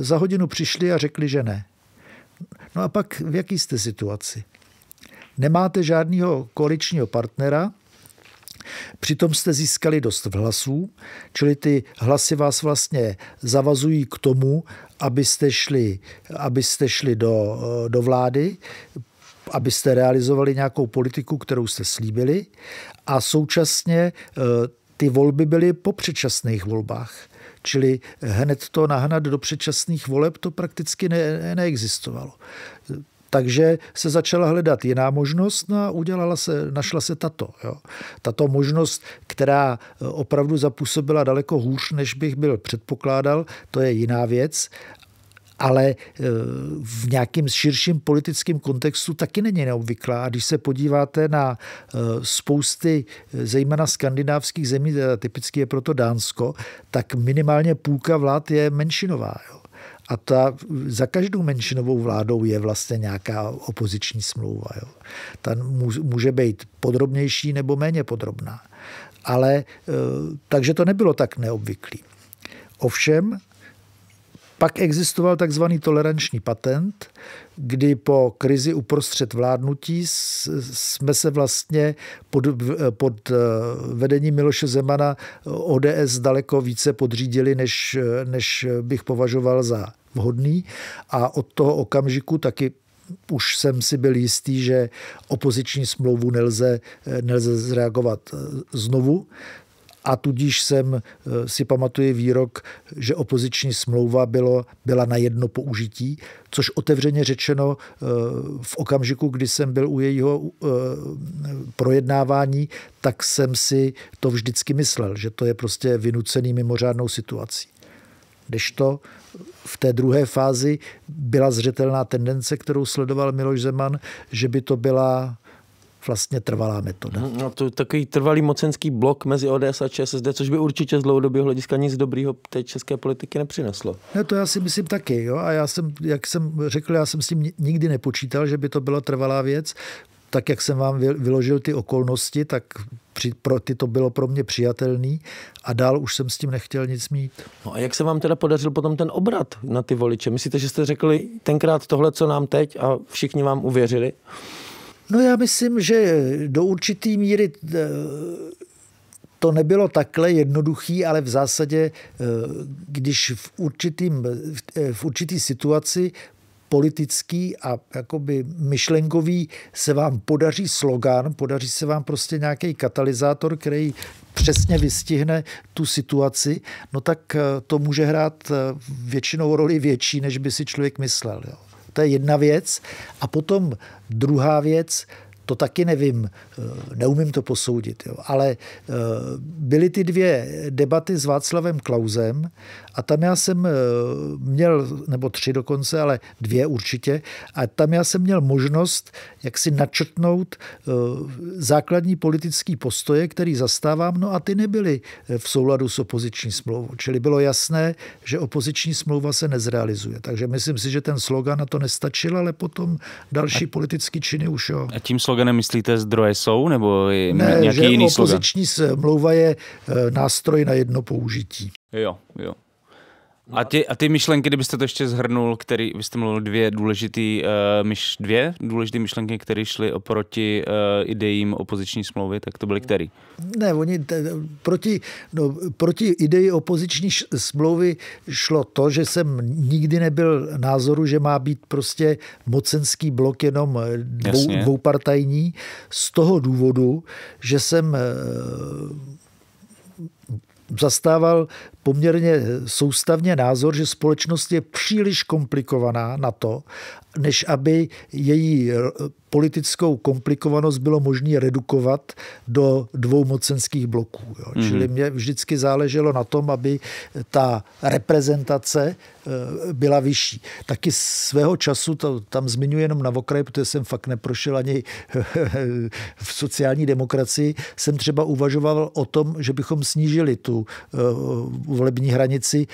za hodinu přišli a řekli, že ne. No a pak v jaký jste situaci? Nemáte žádného koaličního partnera, Přitom jste získali dost hlasů, čili ty hlasy vás vlastně zavazují k tomu, abyste šli, abyste šli do, do vlády, abyste realizovali nějakou politiku, kterou jste slíbili a současně eh, ty volby byly po předčasných volbách. Čili hned to nahnat do předčasných voleb, to prakticky ne, neexistovalo. Takže se začala hledat jiná možnost a udělala se, našla se tato. Jo. Tato možnost, která eh, opravdu zapůsobila daleko hůř, než bych byl předpokládal, to je jiná věc, ale eh, v nějakým širším politickém kontextu taky není neobvyklá. A když se podíváte na eh, spousty, zejména skandinávských zemí, typicky je proto Dánsko, tak minimálně půlka vlád je menšinová. Jo a ta za každou menšinovou vládou je vlastně nějaká opoziční smlouva. Jo. Ta může být podrobnější nebo méně podrobná. Ale e, takže to nebylo tak neobvyklý. Ovšem, pak existoval takzvaný toleranční patent, kdy po krizi uprostřed vládnutí jsme se vlastně pod, pod eh, vedením Miloše Zemana eh, ODS daleko více podřídili, než, eh, než bych považoval za vhodný. A od toho okamžiku taky už jsem si byl jistý, že opoziční smlouvu nelze, nelze zreagovat znovu a tudíž jsem e, si pamatuje výrok, že opoziční smlouva bylo, byla na jedno použití, což otevřeně řečeno e, v okamžiku, kdy jsem byl u jejího e, projednávání, tak jsem si to vždycky myslel, že to je prostě vynucený mimořádnou situací. Kdežto v té druhé fázi byla zřetelná tendence, kterou sledoval Miloš Zeman, že by to byla vlastně trvalá metoda. Mhm, no to je takový trvalý mocenský blok mezi ODS a ČSSD, což by určitě z dlouhodobého hlediska nic dobrýho té české politiky nepřineslo. Ne, to já si myslím taky. Jo? A já jsem, jak jsem řekl, já jsem s tím nikdy nepočítal, že by to byla trvalá věc tak jak jsem vám vyložil ty okolnosti, tak při, pro ty to bylo pro mě přijatelný a dál už jsem s tím nechtěl nic mít. No a jak se vám teda podařil potom ten obrat na ty voliče? Myslíte, že jste řekli tenkrát tohle, co nám teď a všichni vám uvěřili? No já myslím, že do určité míry eh, to nebylo takhle jednoduchý, ale v zásadě, eh, když v, určitým, eh, v určitý situaci politický a jakoby myšlenkový se vám podaří slogan, podaří se vám prostě nějaký katalyzátor, který přesně vystihne tu situaci, no tak to může hrát většinou roli větší, než by si člověk myslel. Jo. To je jedna věc. A potom druhá věc, to taky nevím, eh, neumím to posoudit. Jo. Ale eh, byly ty dvě debaty s Václavem Klausem a tam já jsem eh, měl, nebo tři dokonce, ale dvě určitě, a tam já jsem měl možnost jak si načrtnout základní politický postoje, který zastávám, no a ty nebyly v souladu s opoziční smlouvou. Čili bylo jasné, že opoziční smlouva se nezrealizuje. Takže myslím si, že ten slogan na to nestačil, ale potom další a, politický činy už jo. A tím slogan slogany myslíte zdroje jsou, nebo je ne, nějaký že jiný slogan? opoziční smlouva je eh, nástroj na jedno použití. Jo, jo a, ty, a ty myšlenky, kdybyste to ještě zhrnul, který, vy jste mluvil dvě důležitý, uh, myš, dvě důležité myšlenky, které šly oproti uh, ideím opoziční smlouvy, tak to byly který? Ne, oni te, proti, no, proti ideji opoziční š, smlouvy šlo to, že jsem nikdy nebyl názoru, že má být prostě mocenský blok jenom dvou, dvoupartajní, z toho důvodu, že jsem uh, zastával poměrně eh, soustavně názor, že společnost je příliš komplikovaná na to, než aby její eh, politickou komplikovanost bylo možné redukovat do dvou mocenských bloků. Jo. Mm-hmm. Čili mě vždycky záleželo na tom, aby ta reprezentace eh, byla vyšší. Taky svého času, to tam zmiňuji jenom na okraj, protože jsem fakt neprošel ani v sociální demokracii, jsem třeba uvažoval o tom, že bychom snížili tu volební hranici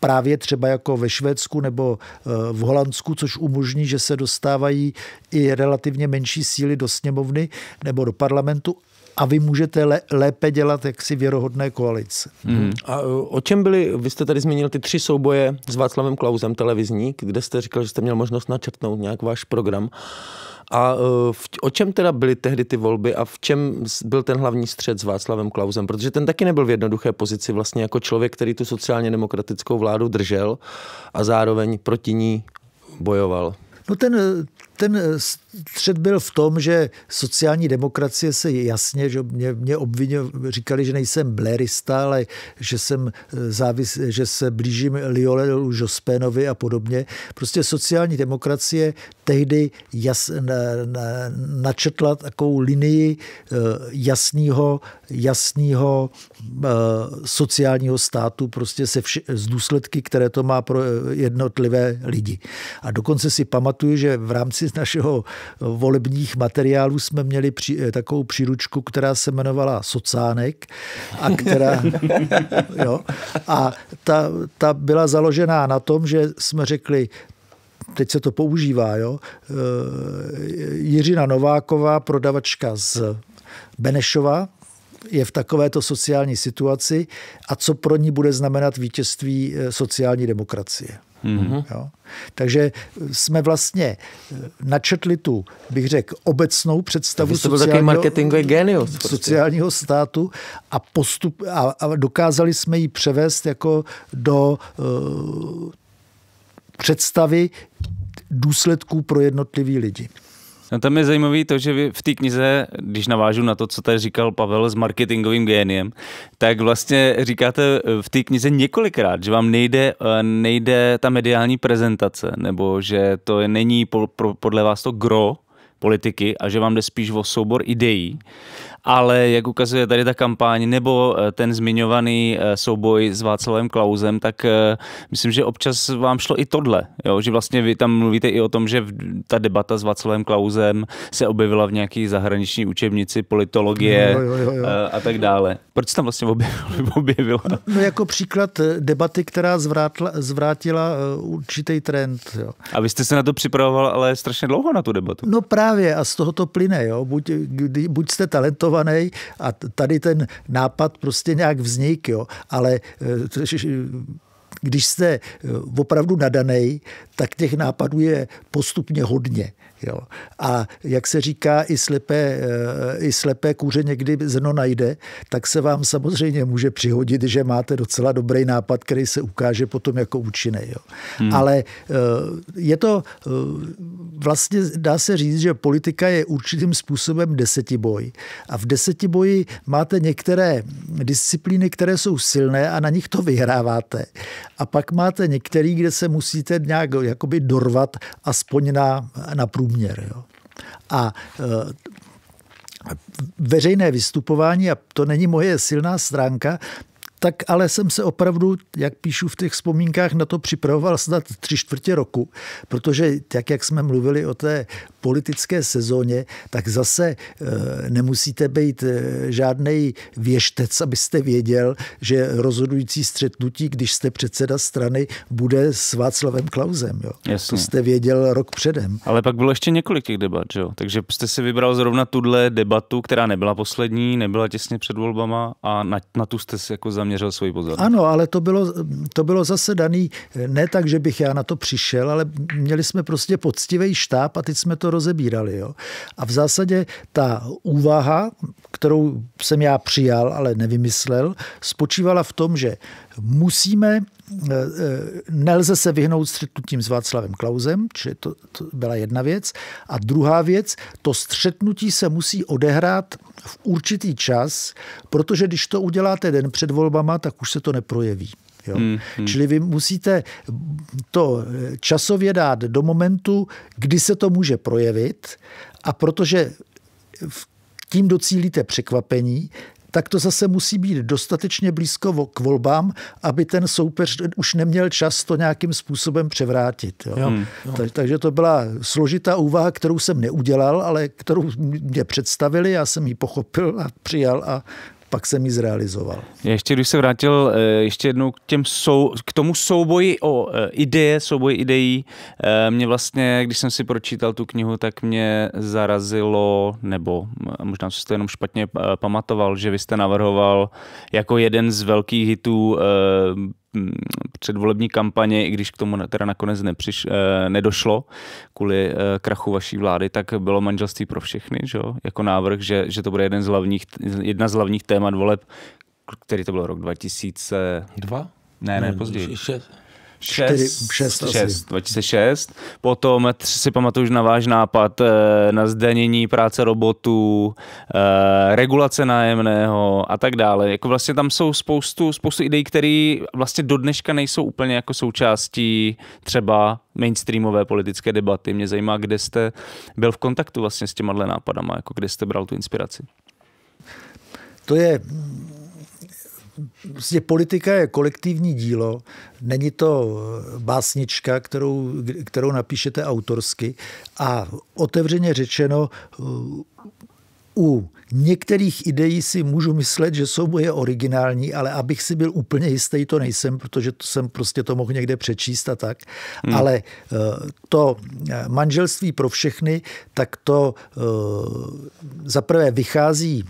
právě třeba jako ve Švédsku nebo eh, v Holandsku, což umožní, že se dostávají i relativně menší síly do sněmovny nebo do parlamentu a vy můžete lépe dělat jaksi věrohodné koalice. Hmm. A eh, o čem byli, vy jste tady zmínil ty tři souboje s Václavem Klausem televizní, kde jste říkal, že jste měl možnost načrtnout nějak váš program. Uh, a e, v, o čem teda byly tehdy ty volby a v čem byl ten hlavní střed s Václavem Klausem? Protože ten taky nebyl v jednoduché pozici vlastně jako člověk, který tu sociálně demokratickou vládu držel a zároveň proti ní bojoval. No ten, ten střed byl v tom, že sociální demokracie se jasně, že mě, mě obvinil, říkali, že nejsem blérista, ale že, jsem e, závis, že se blížím Liolelu Jospénovi a podobně. Prostě sociální demokracie tehdy jas, na, na, načetla takovou linii e, jasného, jasného e, sociálního státu prostě se vši, z důsledky, které to má pro jednotlivé lidi. A dokonce si pamatuju, že v rámci našeho volebních materiálů jsme měli při, eh, takovou příručku, která se jmenovala Socánek a která, jo, a ta, ta byla založená na tom, že jsme řekli, teď se to používá, jo, eh, Jiřina Nováková, prodavačka z Benešova, je v takovéto sociální situaci a co pro ní bude znamenat vítězství eh, sociální demokracie. Mm-hmm. Jo? Takže jsme vlastně eh, načetli tu, bych řekl, obecnou představu sociálního, marketingový genius, prostě. sociálního státu a, postup, a, a dokázali jsme ji převést jako do uh, představy důsledků pro jednotlivý lidi. No tam je zajímavé to, že vy v té knize, když navážu na to, co tady říkal Pavel s marketingovým géniem, tak vlastně říkáte eh, v té knize několikrát, že vám nejde, eh, nejde ta mediální prezentace, nebo že to není podle vás to gro, politiky a že vám jde spíš o soubor ideí ale jak ukazuje tady ta kampaň nebo eh, ten zmiňovaný eh, souboj s Václavem Klausem, tak eh, myslím, že občas vám šlo i tohle, jo? že vlastně vy tam mluvíte i o tom, že ta debata s Václavem Klausem se objevila v nějaký zahraniční učebnici politologie jo, jo, jo, jo. a tak dále. Proč se tam vlastně objevila? No, no jako příklad debaty, která zvrátla, zvrátila určitý trend. Jo. A vy jste se na to připravoval ale strašně dlouho na tu debatu. No právě a z tohoto plyne, jo. Buď, buď jste talentovaný, izolovaný a tady ten nápad prostě nějak vznik, jo. Ale e, když jste e, opravdu nadaný, tak těch nápadů je postupně hodně. Jo. A jak se říká, i slepé, eh, i slepé kůře někdy zrno najde, tak se vám samozřejmě může přihodit, že máte docela dobrý nápad, který se ukáže potom jako účinný. Jo. Hmm. Ale eh, je to eh, vlastně, dá se říct, že politika je určitým způsobem desetiboj. A v desetiboji máte některé disciplíny, které jsou silné a na nich to vyhráváte. A pak máte některé, kde se musíte nějak jakoby dorvat aspoň na, na průběh průměr. Jo. A e, veřejné vystupování, a to není moje silná stránka, tak ale jsem se opravdu, jak píšu v těch vzpomínkách, na to připravoval snad tři čtvrtě roku, protože tak, jak jsme mluvili o té politické sezóně, tak zase eh, nemusíte být eh, žádný věštec, abyste věděl, že rozhodující střetnutí, když jste předseda strany, bude s Václavem Klauzem. Jo? To jste věděl rok předem. Ale pak bylo ještě několik těch debat, jo? takže jste si vybral zrovna tuhle debatu, která nebyla poslední, nebyla těsně před volbama a na, na tu jste si jako zaměřil zaměřil svůj pozor. Ano, ale to bylo, to bylo zase daný eh, ne tak, že bych já na to přišel, ale měli jsme prostě poctivý štáb a teď jsme to rozebírali. Jo. A v zásadě ta úvaha, kterou jsem já přijal, ale nevymyslel, spočívala v tom, že musíme Eh, eh, nelze se vyhnout střetnutím s Václavem Klausem, čili to, to byla jedna věc. A druhá věc, to střetnutí se musí odehrát v určitý čas, protože když to uděláte den před volbama, tak už se to neprojeví. Jo? Hmm, hmm. Čili vy musíte to eh, časově dát do momentu, kdy se to může projevit a protože v tím docílíte překvapení, tak to zase musí být dostatečně blízko k volbám, aby ten soupeř už neměl čas to nějakým způsobem převrátit. Jo? Jo, hmm. jo. Tak, takže to byla složitá úvaha, kterou jsem neudělal, ale kterou mě představili, já jsem ji pochopil a přijal a pak jsem ji zrealizoval. Ještě když se vrátil eh, ještě jednou k, těm sou, k tomu souboji o eh, ideje, souboji ideí, eh, mě vlastně, když jsem si pročítal tu knihu, tak mě zarazilo, nebo možná jsem to jenom špatně pamatoval, že vy jste navrhoval jako jeden z velkých hitů Mm, předvolební kampaně, i když k tomu teda nakonec nepřiš, eh, nedošlo kvůli eh, krachu vaší vlády, tak bylo manželství pro všechny, že? jako návrh, že, že to bude jeden z hlavních, jedna z hlavních témat voleb, který to byl rok 2002? Ne, ne, ne později. Šest, 2006. Potom si pamatuju, že na váš nápad eh, na zdanění práce robotů, eh, regulace nájemného a tak dále. Jako vlastně tam jsou spoustu, spoustu ideí, které vlastně do dneška nejsou úplně jako součástí třeba mainstreamové politické debaty. Mě zajímá, kde jste byl v kontaktu vlastně s těma nápadama, jako kde jste bral tu inspiraci. To je vlastně politika je kolektivní dílo, není to básnička, kterou, kterou napíšete autorsky a otevřeně řečeno u některých ideí si můžu myslet, že jsou moje originální, ale abych si byl úplně jistý, to nejsem, protože to jsem prostě to mohl někde přečíst a tak. Hmm. Ale eh, to manželství pro všechny, tak to eh, zaprvé vychází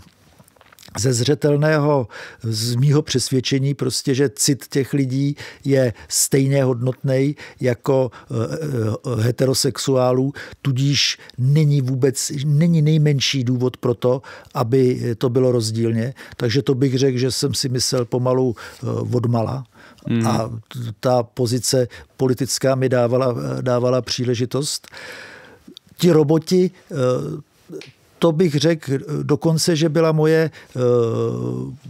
ze zřetelného, z mýho přesvědčení prostě, že cit těch lidí je stejně hodnotný jako eh, eh, heterosexuálů, tudíž není vůbec, není nejmenší důvod pro to, aby to bylo rozdílně. Takže to bych řekl, že jsem si myslel pomalu eh, odmala. Hmm. A ta pozice politická mi dávala, dávala příležitost. Ti roboti to bych řekl eh, dokonce, že byla moje eh,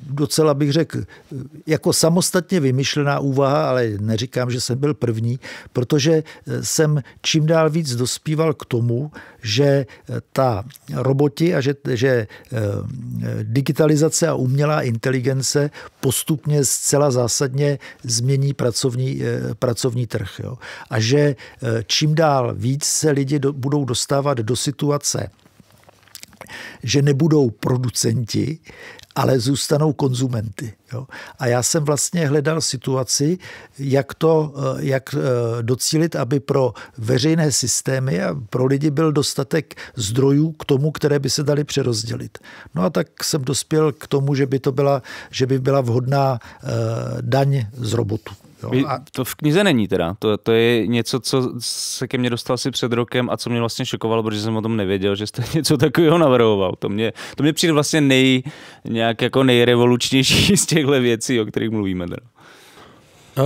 docela bych řekl eh, jako samostatně vymyšlená úvaha, ale neříkám, že jsem byl první, protože jsem čím dál víc dospíval k tomu, že ta roboti a že, že digitalizace a umělá inteligence postupně zcela zásadně změní pracovní, pracovní trh. Jo. A že čím dál víc se lidi do, budou dostávat do situace že nebudou producenti, ale zůstanou konzumenty. Jo. A já jsem vlastně hledal situaci, jak to eh, jak eh, docílit, aby pro veřejné systémy a pro lidi byl dostatek zdrojů k tomu, které by se daly přerozdělit. No a tak jsem dospěl k tomu, že by to byla, že by byla vhodná eh, daň z robotu. Jo, a... To v knize není teda. To, to je něco, co se ke mně dostal si před rokem a co mě vlastně šokovalo, protože jsem o tom nevěděl, že jste něco takového navrhoval. To mě, to mě přijde vlastně nej, nějak jako nejrevolučnější z těchto věcí, o kterých mluvíme. Teda. No,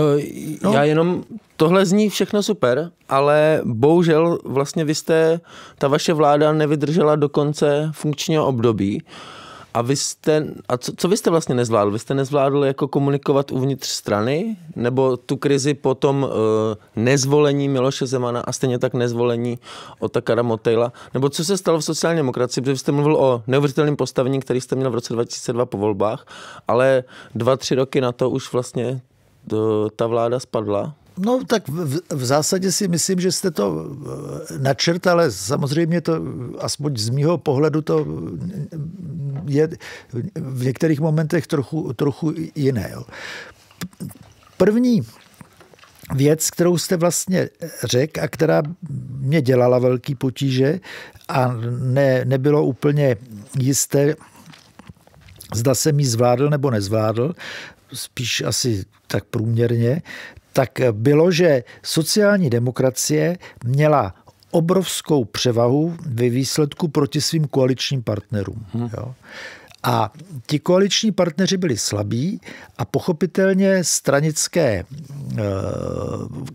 no. Já jenom, tohle zní všechno super, ale bohužel vlastně vy jste, ta vaše vláda nevydržela do konce funkčního období. Uh, a vy jste, a co, co vy jste vlastně nezvládl? Vy jste nezvládl jako komunikovat uvnitř strany? Nebo tu krizi potom uh, nezvolení Miloše Zemana a stejně tak nezvolení Otakara Motejla? Nebo co se stalo v sociální demokracii? Protože jste mluvil o neuvěřitelném postavení, který jste měl v roce 2002 po volbách, ale dva, tři roky na to už vlastně to, eh, ta vláda spadla. No tak v, v zásadě si myslím, že jste to eh, načrt, ale samozřejmě to, aspoň z mýho pohledu, to mm, je v některých momentech trochu, trochu jiné. Jo. První věc, kterou jste vlastně řekl a která mě dělala velký potíže a ne, nebylo úplně jisté, zda jsem ji zvládl nebo nezvládl, spíš asi tak průměrně, tak bylo, že sociální demokracie měla obrovskou převahu ve výsledku proti svým koaličním partnerům. Hm. Jo. A ti koaliční partneři byli slabí a pochopitelně stranické eh,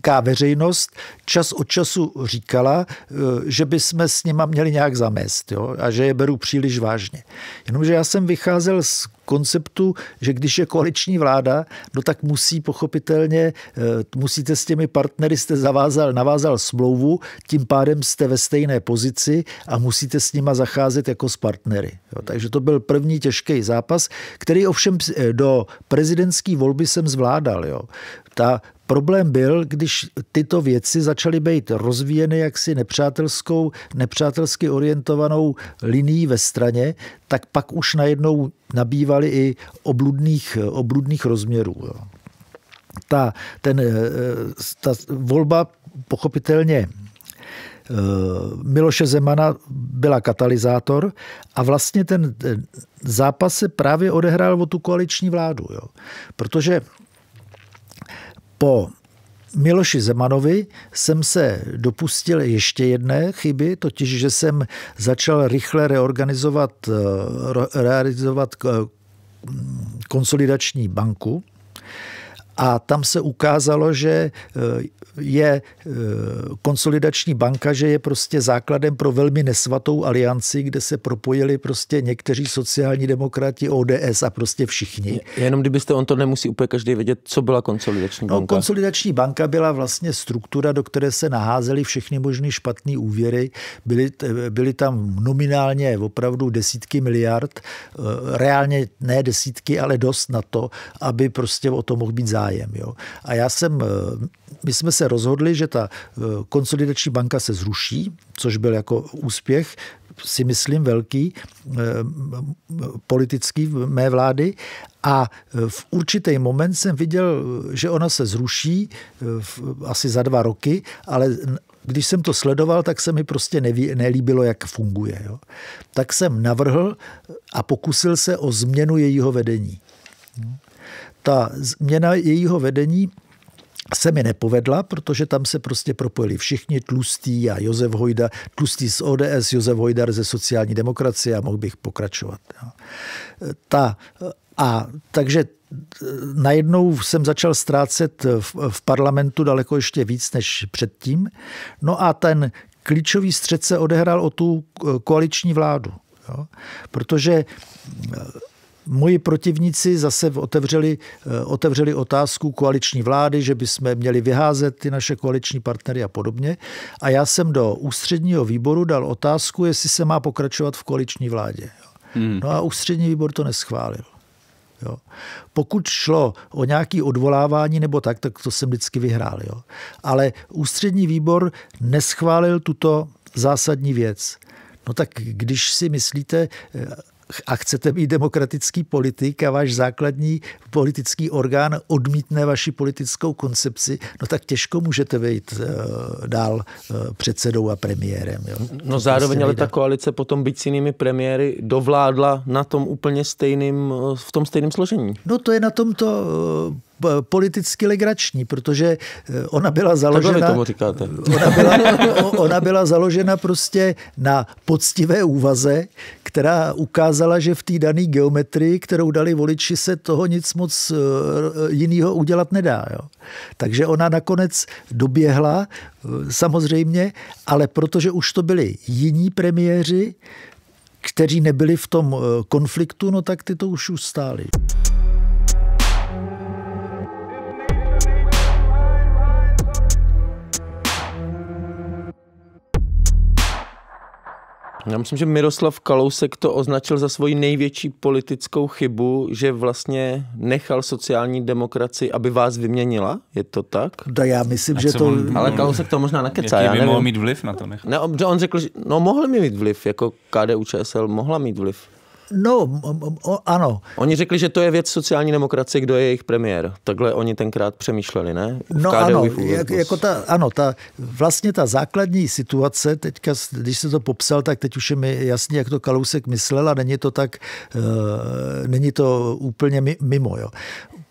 ká veřejnost čas od času říkala, eh, že by jsme s nima měli nějak zamést jo? a že je beru příliš vážně. Jenomže já jsem vycházel z konceptu, že když je koaliční vláda, no tak musí pochopitelně, eh, musíte s těmi partnery, jste zavázal, navázal smlouvu, tím pádem jste ve stejné pozici a musíte s nima zacházet jako s partnery. Jo, takže to byl první těžký zápas, který ovšem eh, do prezidentské volby jsem zvládal. Jo. Ta Problém byl, když tyto věci začaly být rozvíjeny jaksi nepřátelskou, nepřátelsky orientovanou linií ve straně, tak pak už najednou nabývaly i obludných, obludných rozměrů. Ta, ten, eh, ta volba pochopitelně eh, Miloše Zemana byla katalyzátor a vlastně ten zápas se právě odehrál o tu koaliční vládu. Jo. Protože po Miloši Zemanovi jsem se dopustil ještě jedné chyby, totiž, že jsem začal rychle reorganizovat, eh, realizovat eh, konsolidační banku, a tam se ukázalo, že eh, je eh, konsolidační banka, že je prostě základem pro velmi nesvatou alianci, kde se propojili prostě někteří sociální demokrati, ODS a prostě všichni. Jenom kdybyste, on to nemusí úplně každý vědět, co byla konsolidační no, banka. Konsolidační banka byla vlastně struktura, do které se naházely všechny možné špatné úvěry. Byly, byly tam nominálně opravdu desítky miliard, eh, reálně ne desítky, ale dost na to, aby prostě o to mohl být zájem. Jo. A já jsem, eh, my jsme se se rozhodli, že ta eh, konsolidační banka se zruší, což byl jako úspěch, si myslím, velký eh, eh, politický mé vlády. A v určitý moment jsem viděl, že ona se zruší asi za dva roky, ale když jsem to sledoval, tak se mi prostě neví, nelíbilo, jak funguje. Jo. Tak jsem navrhl a pokusil se o změnu jejího vedení. Ta změna jejího vedení se mi nepovedla, protože tam se prostě propojili všichni, Tlustý a Josef Hojda, Tlustý z ODS, Josef Hojdar ze sociální demokracie a mohl bych pokračovat. Ta, a takže e, najednou jsem začal ztrácet v, v parlamentu daleko ještě víc než předtím. No a ten klíčový střed se odehrál o tu e, koaliční vládu. Jo? Protože e, Moji protivníci zase otevřeli, eh, otevřeli otázku koaliční vlády, že by jsme měli vyházet ty naše koaliční partnery a podobně. A já jsem do ústředního výboru dal otázku, jestli se má pokračovat v koaliční vládě. Hmm. No a ústřední výbor to neschválil. Jo. Pokud šlo o nějaké odvolávání nebo tak, tak to jsem vždycky vyhrál. Jo. Ale ústřední výbor neschválil tuto zásadní věc. No tak když si myslíte, eh, a chcete být demokratický politik a váš základní politický orgán odmítne vaši politickou koncepci, no tak těžko můžete být eh, dál eh, předsedou a premiérem. Jo. No to zároveň prostě ale ta koalice potom, být s jinými premiéry, dovládla na tom úplně stejným, eh, v tom stejném složení. No to je na tom to Eh, politicky legrační, protože eh, ona byla založena... Tomu říkáte. Ona byla, ona byla založena prostě na poctivé úvaze, která ukázala, že v té dané geometrii, kterou dali voliči, se toho nic moc eh, jiného udělat nedá. Jo. Takže ona nakonec doběhla, samozřejmě, ale protože už to byli jiní premiéři, kteří nebyli v tom konfliktu, no tak ty to už ustáli. Já myslím, že Miroslav Kalousek to označil za svoji největší politickou chybu, že vlastně nechal sociální demokracii, aby vás vyměnila. Je to tak? Da, já myslím, že to... On, ale Kalousek to možná nakecá. Jaký by já by mohl mít vliv na to? Ne, on řekl, že no, mohl mít vliv, jako KDU ČSL mohla mít vliv. No, o, ano. Oni řekli, že to je věc sociální demokracie, kdo je jejich premiér. Takhle oni tenkrát přemýšleli, ne? V no KDU ano, jak, jako ta, ano ta, vlastně ta základní situace, teďka, když se to popsal, tak teď už je mi jasný, jak to Kalousek myslel a není to tak, e, není to úplně mimo. Jo.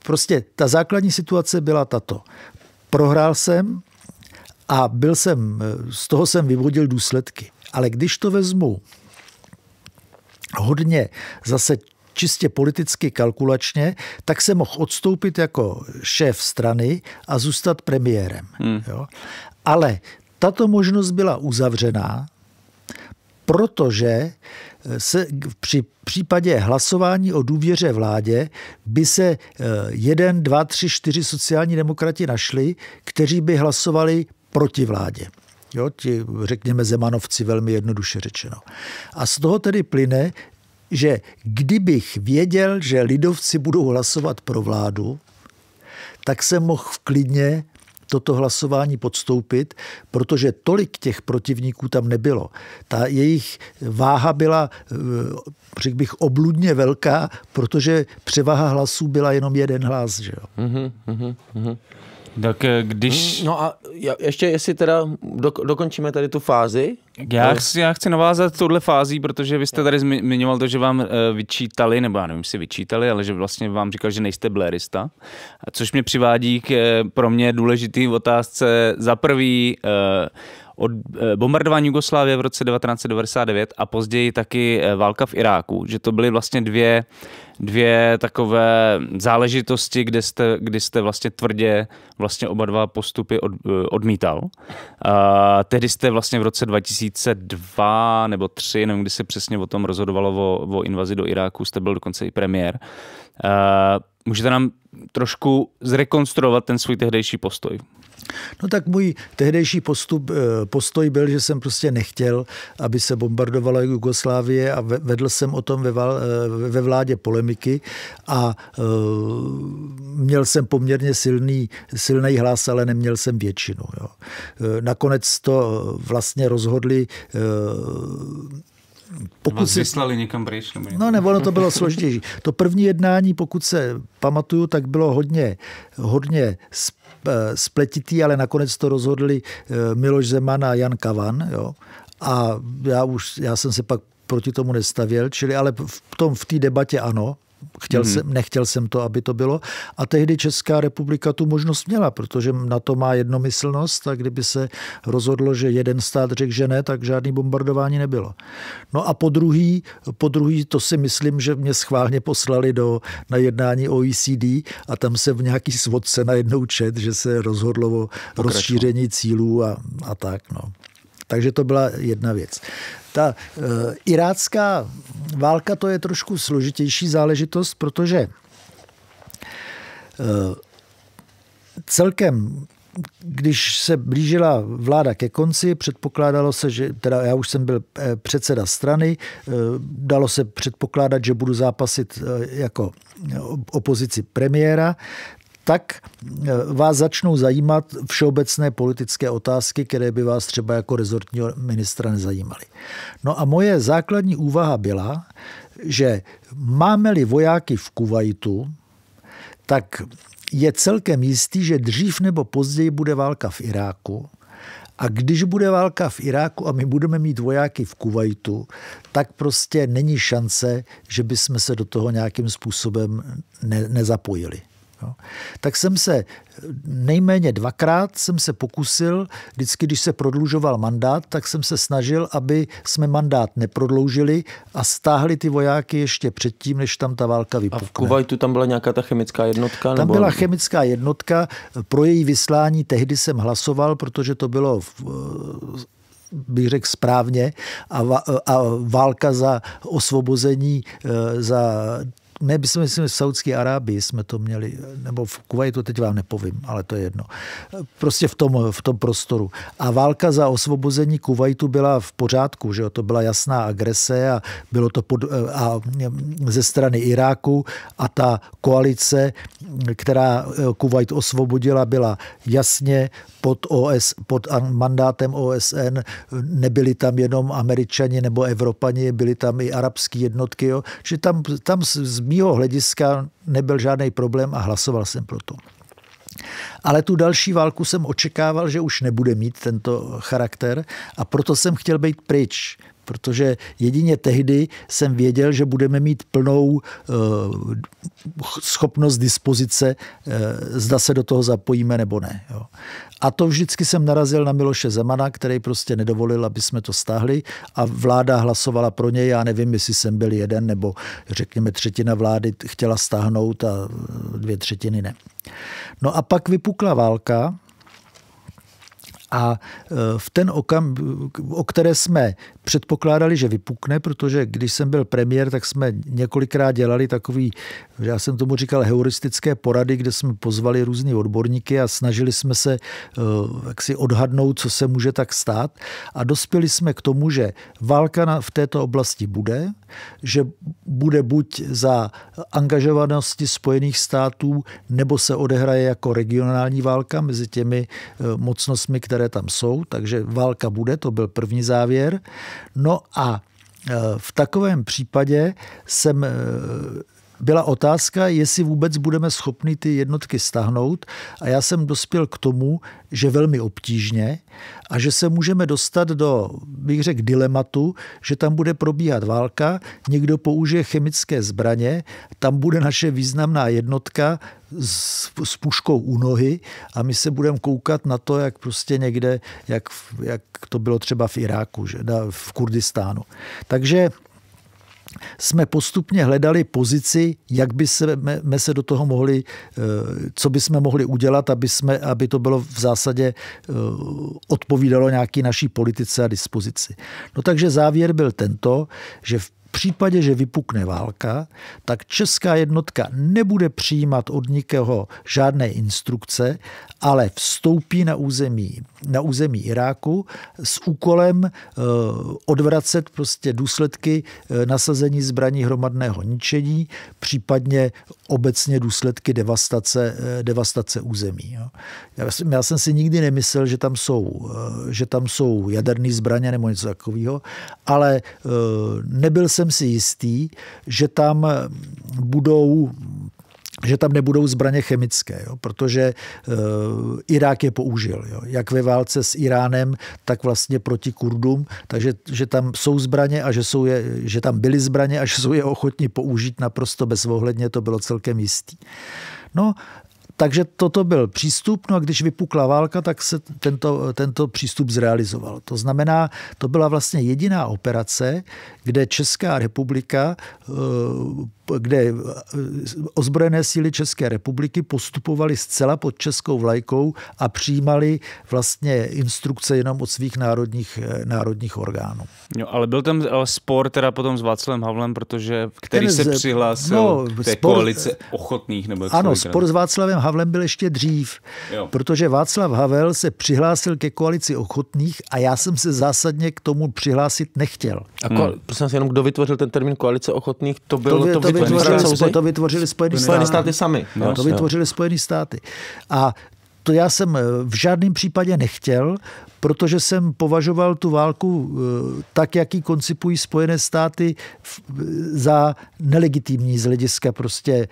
Prostě ta základní situace byla tato. Prohrál jsem a byl jsem, eh, z toho jsem vyvodil důsledky. Ale když to vezmu hodně zase čistě politicky kalkulačně, tak se mohl odstoupit jako šéf strany a zůstat premiérem. Hmm. Jo? Ale tato možnost byla uzavřená, protože eh, se při případě hlasování o důvěře vládě by se eh, jeden, dva, tři, čtyři sociální demokrati našli, kteří by hlasovali proti vládě. Jo, ti, řekněme, Zemanovci velmi jednoduše řečeno. A z toho tedy plyne, že kdybych věděl, že lidovci budou hlasovat pro vládu, tak jsem mohl klidně toto hlasování podstoupit, protože tolik těch protivníků tam nebylo. Ta jejich váha byla, eh, řekl bych, obludně velká, protože převaha hlasů byla jenom jeden hlas. Že jo? Uh-huh, uh-huh. Tak eh, když... Hmm, no a ještě jestli teda dokončíme tady tu fázi. Já chci, já chci navázat touhle fází, protože vy jste tady zmiňoval to, že vám eh, vyčítali, nebo já nevím, si vyčítali, ale že vlastně vám říkal, že nejste blérista, což mě přivádí k eh, pro mě důležitý otázce za prvý, od eh, bombardování Jugoslávie v roce 1999 a později taky eh, válka v Iráku, že to byly vlastně dvě, dvě takové záležitosti, kde jste, kdy jste vlastně tvrdě vlastně oba dva postupy od, eh, odmítal. A tehdy jste vlastně v roce 2002 nebo 3, nevím, kdy se přesně o tom rozhodovalo o, o invazi do Iráku, jste byl dokonce i premiér. A Můžete nám trošku zrekonstruovat ten svůj tehdejší postoj? No tak můj tehdejší postup, eh, postoj byl, že jsem prostě nechtěl, aby se bombardovala Jugoslávie a vedl jsem o tom ve, eh, vládě polemiky a eh, měl jsem poměrně silný, silný hlas, ale neměl jsem většinu. Jo. Nakonec to vlastně rozhodli pokud vás vyslali někam pryč? Nebo někam. No nebo ono to bylo složitější. To první jednání, pokud se pamatuju, tak bylo hodně, hodně eh, spletitý, ale nakonec to rozhodli eh, Miloš Zeman a Jan Kavan. Jo. A já, už, já jsem se pak proti tomu nestavěl, čili ale v, tom, v té debatě ano, Chtěl hmm. jsem, nechtěl jsem to, aby to bylo. A tehdy Česká republika tu možnost měla, protože na to má jednomyslnost a kdyby se rozhodlo, že jeden stát řekl, že ne, tak žádný bombardování nebylo. No a po druhý, po druhý to si myslím, že mě schválně poslali do, na jednání OECD a tam se v nějaký svodce najednou čet, že se rozhodlo o rozšíření cílů a, a tak. No. Takže to byla jedna věc. Ta uh, irácká válka to je trošku složitější záležitost, protože uh, celkem když se blížila vláda ke konci, předpokládalo se, že teda já už jsem byl eh, předseda strany, dalo se předpokládat, že budu zápasit jako opozici premiéra, tak e, vás začnou zajímat všeobecné politické otázky, které by vás třeba jako rezortního ministra nezajímaly. No a moje základní úvaha byla, že máme-li vojáky v Kuwaitu, tak je celkem jistý, že dřív nebo později bude válka v Iráku. A když bude válka v Iráku a my budeme mít vojáky v Kuwaitu, tak prostě není šance, že bychom se do toho nějakým způsobem ne, nezapojili. No. Tak jsem se nejméně dvakrát jsem se pokusil, vždycky, když se prodlužoval mandát, tak jsem se snažil, aby jsme mandát neprodloužili a stáhli ty vojáky ještě předtím, než tam ta válka vypukne. A v Kuwaitu tam byla nějaká ta chemická jednotka? Tam nebo... byla chemická jednotka, pro její vyslání tehdy jsem hlasoval, protože to bylo v, eh, bych řekl správně, a, eh, a válka za osvobození, eh, za ne, my jsme, myslím, v Saudské Arábii jsme to měli, nebo v Kuwaitu, teď vám nepovím, ale to je jedno. Prostě v tom, v tom prostoru. A válka za osvobození Kuwaitu byla v pořádku, že jo? to byla jasná agrese a bylo to pod, a ze strany Iráku a ta koalice, která Kuwait osvobodila, byla jasně pod, OS, pod mandátem OSN, nebyli tam jenom američani nebo evropani, byli tam i arabské jednotky. Jo. Že tam, tam z mýho hlediska nebyl žádný problém a hlasoval jsem pro to. Ale tu další válku jsem očekával, že už nebude mít tento charakter a proto jsem chtěl být pryč protože jedině tehdy jsem věděl, že budeme mít plnou eh, schopnost dispozice, eh, zda se do toho zapojíme nebo ne. A to vždycky jsem narazil na Miloše Zemana, který prostě nedovolil, aby jsme to stáhli a vláda hlasovala pro něj. Já nevím, jestli jsem byl jeden nebo řekněme třetina vlády chtěla stáhnout a dvě třetiny ne. No a pak vypukla válka a e, v ten okam, o které jsme předpokládali, že vypukne, protože když jsem byl premiér, tak jsme několikrát dělali takový, já jsem tomu říkal, heuristické porady, kde jsme pozvali různý odborníky a snažili jsme se e, jak si odhadnout, co se může tak stát. A dospěli jsme k tomu, že válka v této oblasti bude, že bude buď za angažovanosti Spojených států, nebo se odehraje jako regionální válka mezi těmi e, mocnostmi, které které tam jsou, takže válka bude, to byl první závěr. No a e, v takovém případě jsem e, byla otázka, jestli vůbec budeme schopni ty jednotky stahnout a já jsem dospěl k tomu, že velmi obtížně a že se můžeme dostat do, bych řekl, dilematu, že tam bude probíhat válka, někdo použije chemické zbraně, tam bude naše významná jednotka s, s puškou u nohy a my se budeme koukat na to, jak prostě někde, jak, jak to bylo třeba v Iráku, že, na, v Kurdistánu. Takže jsme postupně hledali pozici, jak by se, me, se do toho mohli, eh, co by jsme mohli udělat, aby, jsme, aby to bylo v zásadě eh, odpovídalo nějaký naší politice a dispozici. No takže závěr byl tento, že v v případě, že vypukne válka, tak česká jednotka nebude přijímat od nikého žádné instrukce, ale vstoupí na území na území Iráku s úkolem eh, odvracet prostě důsledky eh, nasazení zbraní hromadného ničení, případně obecně důsledky devastace, eh, devastace území. Já, jsem, já jsem si nikdy nemyslel, že tam jsou, že tam jsou jaderné zbraně nebo něco takového, ale nebyl jsem si jistý, že tam budou že tam nebudou zbraně chemické, jo, protože e, Irák je použil, jo, jak ve válce s Iránem, tak vlastně proti Kurdům, takže že tam jsou zbraně a že, jsou je, že tam byly zbraně a že jsou je ochotni použít naprosto bezvohledně to bylo celkem jistý. No takže toto byl přístup, no a když vypukla válka, tak se tento, tento přístup zrealizoval. To znamená, to byla vlastně jediná operace, kde Česká republika, eh, kde eh, ozbrojené síly České republiky postupovaly zcela pod českou vlajkou a přijímali vlastně instrukce jenom od svých národních, eh, národních orgánů. Jo, ale byl tam spor teda potom s Václavem Havlem, protože který Ten, se přihlásil no, té spor, koalice ochotných. Nebo ano, spor s Václavem Havlem Havlem byl ještě dřív, jo. protože Václav Havel se přihlásil ke koalici ochotných a já jsem se zásadně k tomu přihlásit nechtěl. A ko- hmm. prosím jenom kdo vytvořil ten termín koalice ochotných, to bylo to, to, to, vytvořili, to vytvořili Spojené státy. státy sami. No, to vytvořili Spojené státy. A to já jsem eh, v žádném případě nechtěl, protože jsem považoval tu válku eh, tak, jak ji koncipují Spojené státy, eh, za nelegitimní z hlediska prostě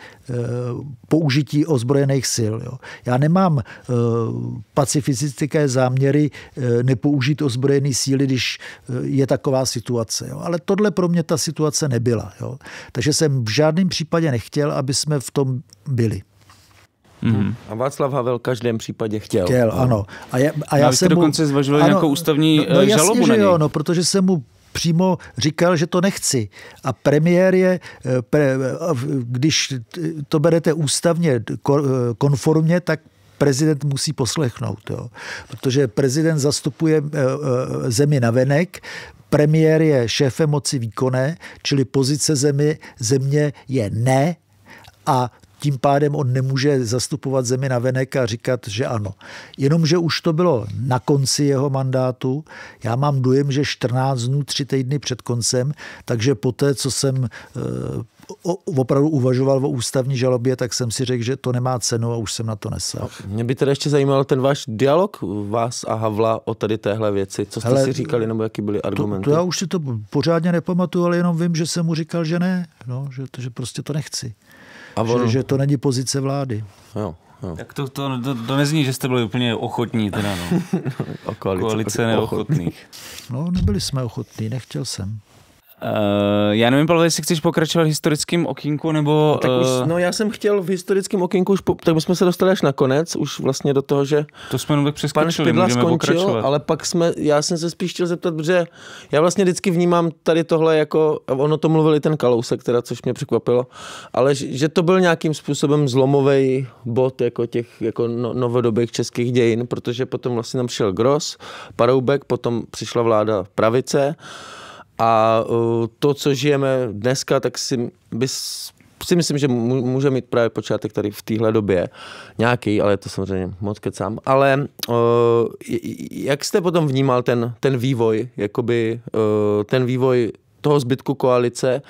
použití ozbrojených sil. Jo. Já nemám pacifistické záměry nepoužít ozbrojené síly, když je taková situace. Jo. Ale tohle pro mě ta situace nebyla. Jo. Takže jsem v žádném případě nechtěl, aby jsme v tom byli. Mm-hmm. A Václav Havel v každém případě chtěl. Chtěl, no. ano. A já, a já no, já jsem mu... dokonce zvažoval ano, nějakou ústavní no, no, eh, jasně, žalobu že na něj. Jo, no, protože jsem mu přímo říkal, že to nechci. A premiér je, eh, eh, když to berete ústavně konformně, tak prezident musí poslechnout. Jo. Protože prezident zastupuje zemi na venek, premiér je šéfem moci výkonné, čili pozice zemi, země je ne a tím pádem on nemůže zastupovat zemi na venek a říkat, že ano. Jenomže už to bylo na konci jeho mandátu. Já mám dojem, že 14 dnů, 3 týdny před koncem, takže poté, co jsem eh, opravdu uvažoval o ústavní žalobě, tak jsem si řekl, že to nemá cenu a už jsem na to nesel. Mě by teda ještě zajímal ten váš dialog vás a Havla o tady téhle věci. Co jste Hele, si říkali nebo jaký byly argumenty? To, to já už si to pořádně nepamatuju, ale jenom vím, že jsem mu říkal, že ne, no, že, že prostě to nechci. A on... že, že to není pozice vlády. Jo. No. Tak to, to, to, to nezní, že jste byli úplně ochotní teda, no. koalice, koalice neochotných. No, nebyli jsme ochotní, nechtěl jsem. Uh, já nevím, Pavel, jestli chceš pokračovat historickým okinku nebo... No, tak už, uh... no já jsem chtěl v historickém okinku, už po, tak my jsme se dostali až na konec, už vlastně do toho, že... To jsme jenom tak přeskočili, pan skončil, pokračovat. ale pak jsme, já jsem se spíš chtěl zeptat, protože já vlastně vždycky vnímám tady tohle jako, ono to mluvil i ten Kalousek, teda, což mě překvapilo, ale že to byl nějakým způsobem zlomový bod jako těch jako no, novodobých českých dějin, protože potom vlastně tam přišel Gross, Paroubek, potom přišla vláda pravice, a eh, to, co žijeme dneska, tak si, bys, si myslím, že může mít právě počátek tady v téhle době. Nějaký, ale to samozřejmě moc kecám. Ale eh, jak jste potom vnímal ten, ten vývoj, jakoby eh, ten vývoj toho zbytku koalice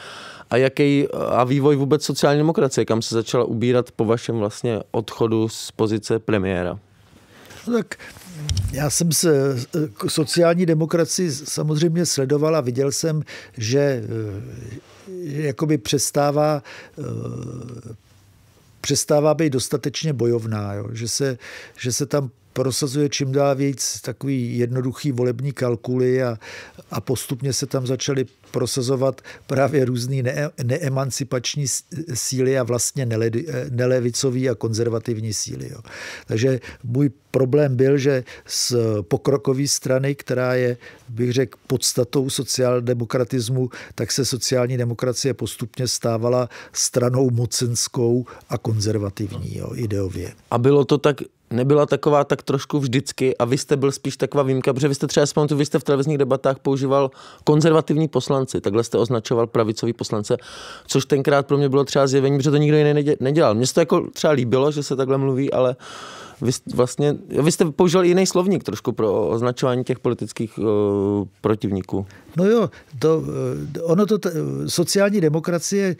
a jaký a vývoj vůbec sociální demokracie, kam se začala ubírat po vašem vlastně odchodu z pozice premiéra? No tak já jsem se eh, sociální demokracii samozřejmě sledoval a viděl jsem, že eh, jakoby přestává eh, přestává být dostatečně bojovná, jo? Že, se, že se tam prosazuje čím dál víc takový jednoduchý volební kalkuly a, a postupně se tam začaly prosazovat právě různé ne, neemancipační síly a vlastně nele, nelevicový a konzervativní síly. Jo. Takže můj problém byl, že z pokrokové strany, která je, bych řekl, podstatou sociáldemokratismu, tak se sociální demokracie postupně stávala stranou mocenskou a konzervativní jo, ideově. A bylo to tak nebyla taková tak trošku vždycky a vy jste byl spíš taková výjimka, protože vy jste třeba, aspoň vy jste v televizních debatách používal konzervativní poslanci, takhle jste označoval pravicový poslance, což tenkrát pro mě bylo třeba zjevení, protože to nikdo jiný nedělal. Mně se to jako třeba líbilo, že se takhle mluví, ale uh, vy, vlastně, vy jste použil jiný slovník trošku pro označování těch politických uh, protivníků. No jo, to, eh, ono to, eh, sociální demokracie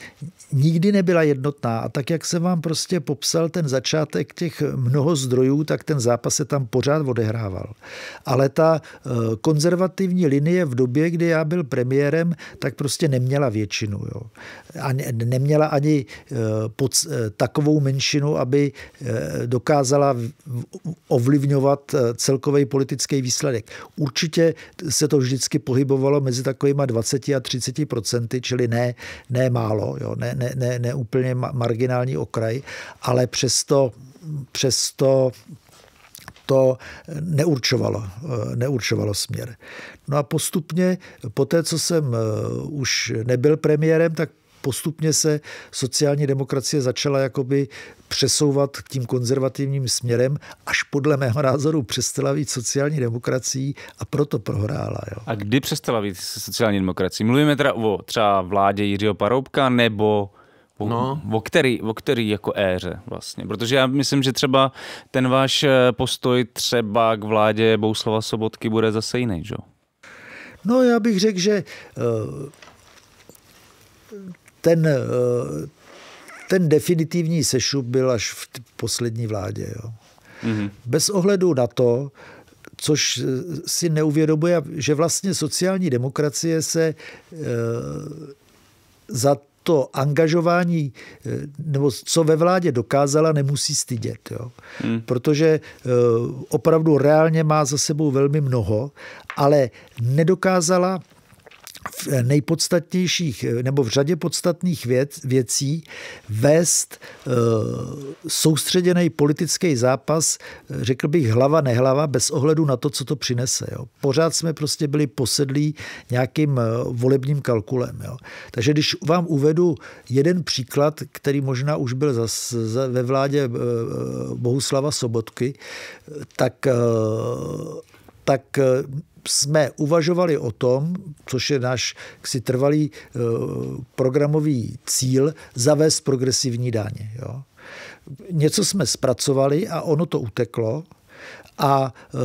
nikdy nebyla jednotná a tak, jak jsem vám prostě popsal ten začátek těch mnoho zdrojů, tak ten zápas se tam pořád odehrával. Ale ta konzervativní linie v době, kdy já byl premiérem, tak prostě neměla většinu. Jo. A neměla ani pod, takovou menšinu, aby dokázala ovlivňovat eh, celkový politický výsledek. Určitě se to vždycky pohybovalo mezi takovýma 20 a 30 procenty, čili ne, ne málo, jo, ne, ne, ne, ne úplně marginální okraj, ale přesto, přesto to eh, neurčovalo, eh, neurčovalo směr. No a postupně, po té, co jsem už nebyl premiérem, tak postupně se sociální demokracie začala jakoby přesouvat tím konzervativním směrem, až podle mého názoru přestala být sociální demokracií a proto prohrála. Jo. A kdy přestala být sociální demokracií? Mluvíme teda o třeba vládě Jiřího Paroubka nebo O, no. o, který, o který jako éře vlastně? Protože já myslím, že třeba ten váš eh, postoj třeba k vládě Bouslava Sobotky bude zase jiný, že? No já bych řekl, že eh, ten, eh, ten definitivní sešup byl až v poslední vládě. Jo. Mm-hmm. Bez ohledu na to, což eh, si neuvědomuje, že vlastně sociální demokracie se eh, za to angažování, nebo co ve vládě dokázala, nemusí stydět. Jo? Mm. Protože opravdu reálně má za sebou velmi mnoho, ale nedokázala v nejpodstatnějších nebo v řadě podstatných věc, věcí vést e, soustředěný politický zápas, řekl bych hlava nehlava, bez ohledu na to, co to přinese. Jo. Pořád jsme prostě byli posedlí nějakým eh, volebním kalkulem. Jo. Takže když vám uvedu jeden příklad, který možná už byl zas, za, ve vládě eh, Bohuslava Sobotky, tak e, tak jsme uvažovali o tom, což je náš ksi trvalý eh, programový cíl, zavést progresivní daně. Jo. Něco jsme zpracovali a ono to uteklo a e,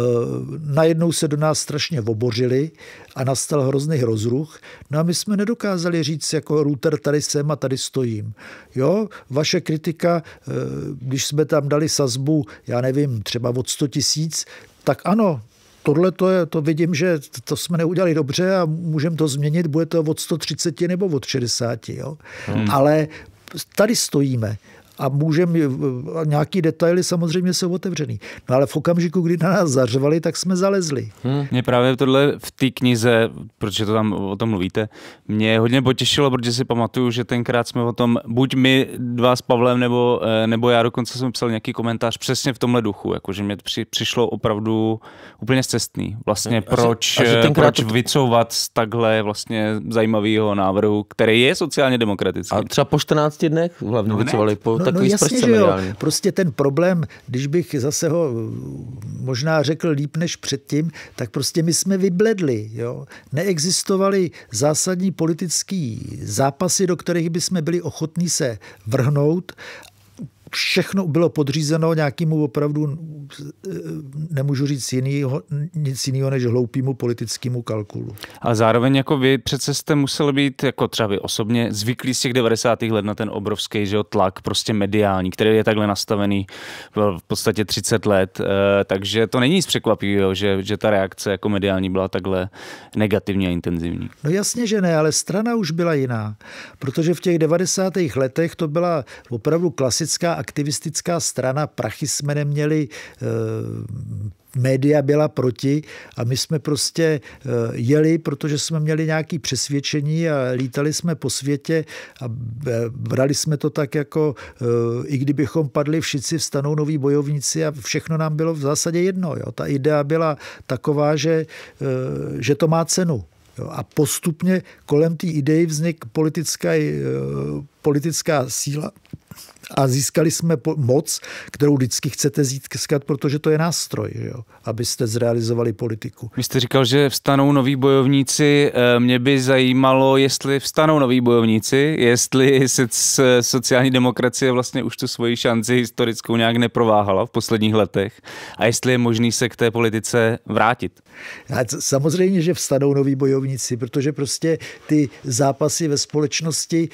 najednou se do nás strašně obořili a nastal hrozný rozruch. No a my jsme nedokázali říct, jako router tady jsem a tady stojím. Jo, vaše kritika, e, když jsme tam dali sazbu, já nevím, třeba od 100 tisíc, tak ano, tohle to, je, to vidím, že to jsme neudělali dobře a můžeme to změnit, bude to od 130 nebo od 60. Jo? Hmm. Ale tady stojíme a můžem nějaký detaily samozřejmě jsou otevřený. No ale v okamžiku, kdy na nás zařvali, tak jsme zalezli. Hmm, mě právě tohle v té knize, protože to tam o tom mluvíte, mě hodně potěšilo, protože si pamatuju, že tenkrát jsme o tom, buď my dva s Pavlem, nebo, eh, nebo já dokonce jsem psal nějaký komentář přesně v tomhle duchu, jakože mě při, přišlo opravdu úplně cestný. Vlastně a proč, a že eh, tenkrát... proč vycouvat z takhle vlastně zajímavého návrhu, který je sociálně demokratický. A třeba po 14 dnech hlavně no, vycovali. Po, no, takový no jasně, že jo. Prostě ten problém, když bych zase ho uh, možná řekl líp než předtím, tak prostě my jsme vybledli. Jo? Neexistovaly zásadní politické zápasy, do kterých jsme byli ochotní se vrhnout všechno bylo podřízeno nějakému opravdu, eh, nemůžu říct jinýho, nic jiného než hloupému politickému kalkulu. A zároveň jako vy přece jste musel být, jako třeba vy osobně, zvyklí z těch 90. let na ten obrovský že jo, tlak, prostě mediální, který je takhle nastavený v podstatě 30 let, eh, takže to není nic překvapivého, že, že ta reakce jako mediální byla takhle negativní a intenzivní. No jasně, že ne, ale strana už byla jiná, protože v těch 90. letech to byla opravdu klasická aktivistická strana, prachy jsme neměli, eh, média byla proti a my jsme prostě eh, jeli, protože jsme měli nějaké přesvědčení a lítali jsme po světě a eh, brali jsme to tak jako, i kdybychom padli, všichni vstanou noví bojovníci a všechno nám bylo v zásadě jedno. Jo. Ta idea byla taková, že, že to má cenu. Jo, a postupně kolem té idei vznik politická, politická síla, a získali jsme moc, kterou vždycky chcete získat, protože to je nástroj, že jo? abyste zrealizovali politiku. Vy jste říkal, že vstanou noví bojovníci. Eh, mě by zajímalo, jestli vstanou noví bojovníci, jestli se sociální demokracie vlastně už tu svoji šanci historickou nějak neprováhala v posledních letech a jestli je možný se k té politice vrátit. Samozřejmě, že vstanou noví bojovníci, protože prostě ty zápasy ve společnosti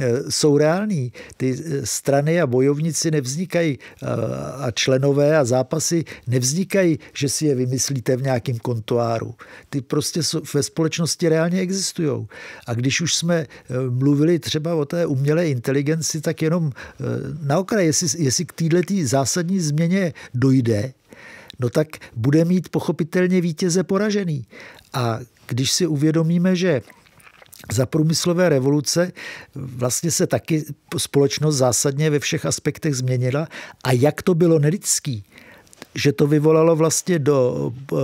eh, jsou reální. Ty eh, strany strany a bojovníci nevznikají eh, a členové a zápasy nevznikají, že si je vymyslíte v nějakém kontuáru. Ty prostě ve společnosti reálně existují. A když už jsme eh, mluvili třeba o té umělé inteligenci, tak jenom eh, na okraj, jestli, jestli k této zásadní změně dojde, no tak bude mít pochopitelně vítěze poražený. A když si uvědomíme, že za průmyslové revoluce vlastně se taky společnost zásadně ve všech aspektech změnila. A jak to bylo nelidský, že to vyvolalo vlastně do eh,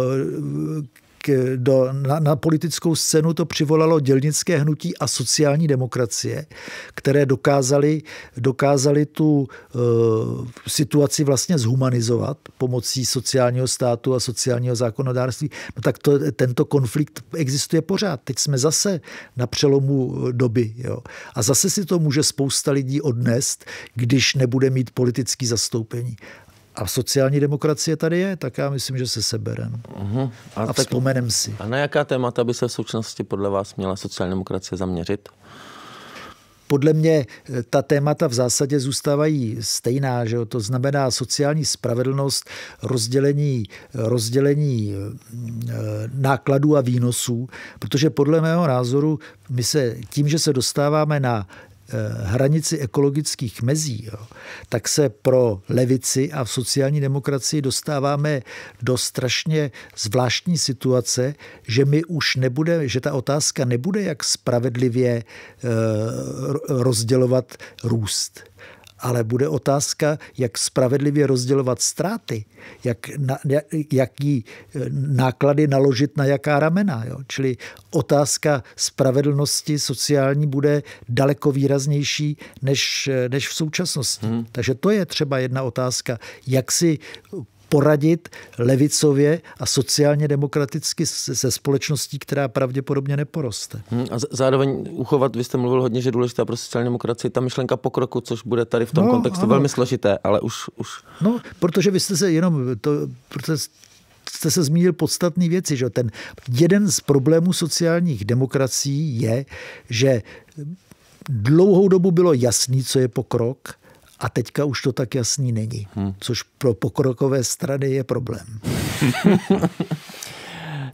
do, na, na politickou scénu to přivolalo dělnické hnutí a sociální demokracie, které dokázali, dokázali tu e, situaci vlastně zhumanizovat pomocí sociálního státu a sociálního zákonodárství. No tak to, tento konflikt existuje pořád. Teď jsme zase na přelomu eh, doby. Jo. A zase si to může spousta lidí odnést, když nebude mít politický zastoupení. A sociální demokracie tady je, tak já myslím, že se seberem. Uh-huh. A, a vzpomenem si. A na jaká témata by se v současnosti podle vás měla sociální demokracie zaměřit? podle mě eh, ta témata v zásadě zůstávají stejná, že jo? to znamená sociální spravedlnost, rozdělení, rozdělení eh, nákladů a výnosů, protože podle mého názoru my se tím, že se dostáváme na Eh, hranici ekologických mezí, jo, tak se pro levici a v sociální demokracii dostáváme do strašně zvláštní situace, že my už nebude, že ta otázka nebude, jak spravedlivě eh, rozdělovat růst ale bude otázka, jak spravedlivě rozdělovat ztráty, jak, na, jaký eh, náklady naložit na jaká ramena. Jo? Čili otázka spravedlnosti sociální bude daleko výraznější než, eh, než v současnosti. Hmm. Takže to je třeba jedna otázka, jak si poradit levicově a sociálně demokraticky se společností, která pravděpodobně neporoste. Hmm, a zároveň uchovat, vy jste mluvil hodně, že důležitá pro sociální demokracii ta myšlenka pokroku, což bude tady v tom no, kontextu ano. velmi složité, ale už, už... No, protože vy jste se jenom, to, protože jste se zmínil podstatné věci. Že? Ten jeden z problémů sociálních demokracií je, že dlouhou dobu bylo jasný, co je pokrok, a teďka už to tak jasný není, hm. což pro pokrokové strany je problém.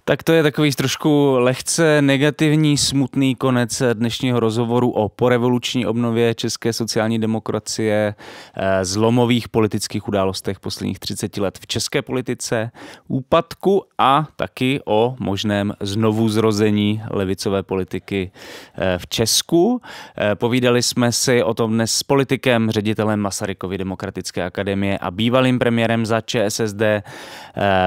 Tak to je takový trošku lehce negativní, smutný konec dnešního rozhovoru o porevoluční obnově české sociální demokracie, eh, zlomových politických událostech posledních 30 let v české politice, úpadku a taky o možném znovu zrození levicové politiky eh, v Česku. Eh, povídali jsme si o tom dnes s politikem, ředitelem Masarykovy demokratické akademie a bývalým premiérem za ČSSD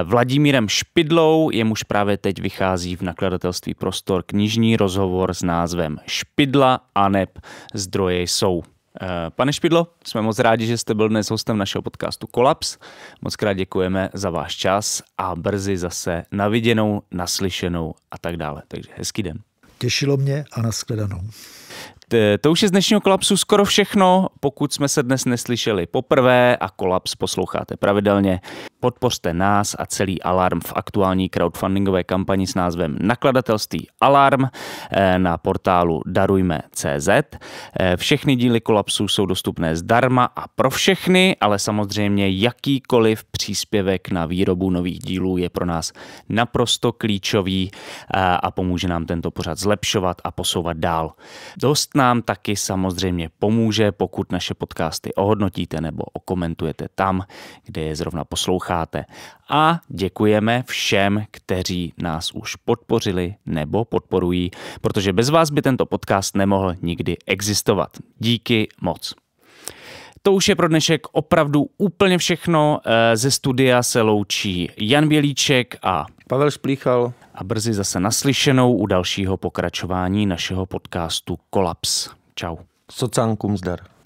Vladimírem Špidlou, jemuž právě právě teď vychází v nakladatelství Prostor knižní rozhovor s názvem Špidla a neb. Zdroje jsou. Eh, pane Špidlo, jsme moc rádi, že jste byl dnes hostem našeho podcastu Kolaps. Moc krát děkujeme za váš čas a brzy zase naviděnou, naslyšenou a tak dále. Takže hezký den. Těšilo mě a nashledanou. Eh, to už je z dnešního kolapsu skoro všechno. Pokud jsme se dnes neslyšeli poprvé a kolaps posloucháte pravidelně, podpořte nás a celý Alarm v aktuální crowdfundingové kampani s názvem Nakladatelství Alarm eh, na portálu darujme.cz. Eh, všechny díly kolapsu jsou dostupné zdarma a pro všechny, ale samozřejmě jakýkoliv příspěvek na výrobu nových dílů je pro nás naprosto klíčový a pomůže nám tento pořad zlepšovat a posouvat dál. Dost nám taky samozřejmě pomůže, pokud naše podcasty ohodnotíte nebo okomentujete tam, kde je zrovna posloucháte. A děkujeme všem, kteří nás už podpořili nebo podporují, protože bez vás by tento podcast nemohl nikdy existovat. Díky moc. To už je pro dnešek opravdu úplně všechno. Eh, ze studia se loučí Jan Bělíček a Pavel Šplíchal. A brzy zase naslyšenou u dalšího pokračování našeho podcastu Kolaps. Čau. Socankum zdar.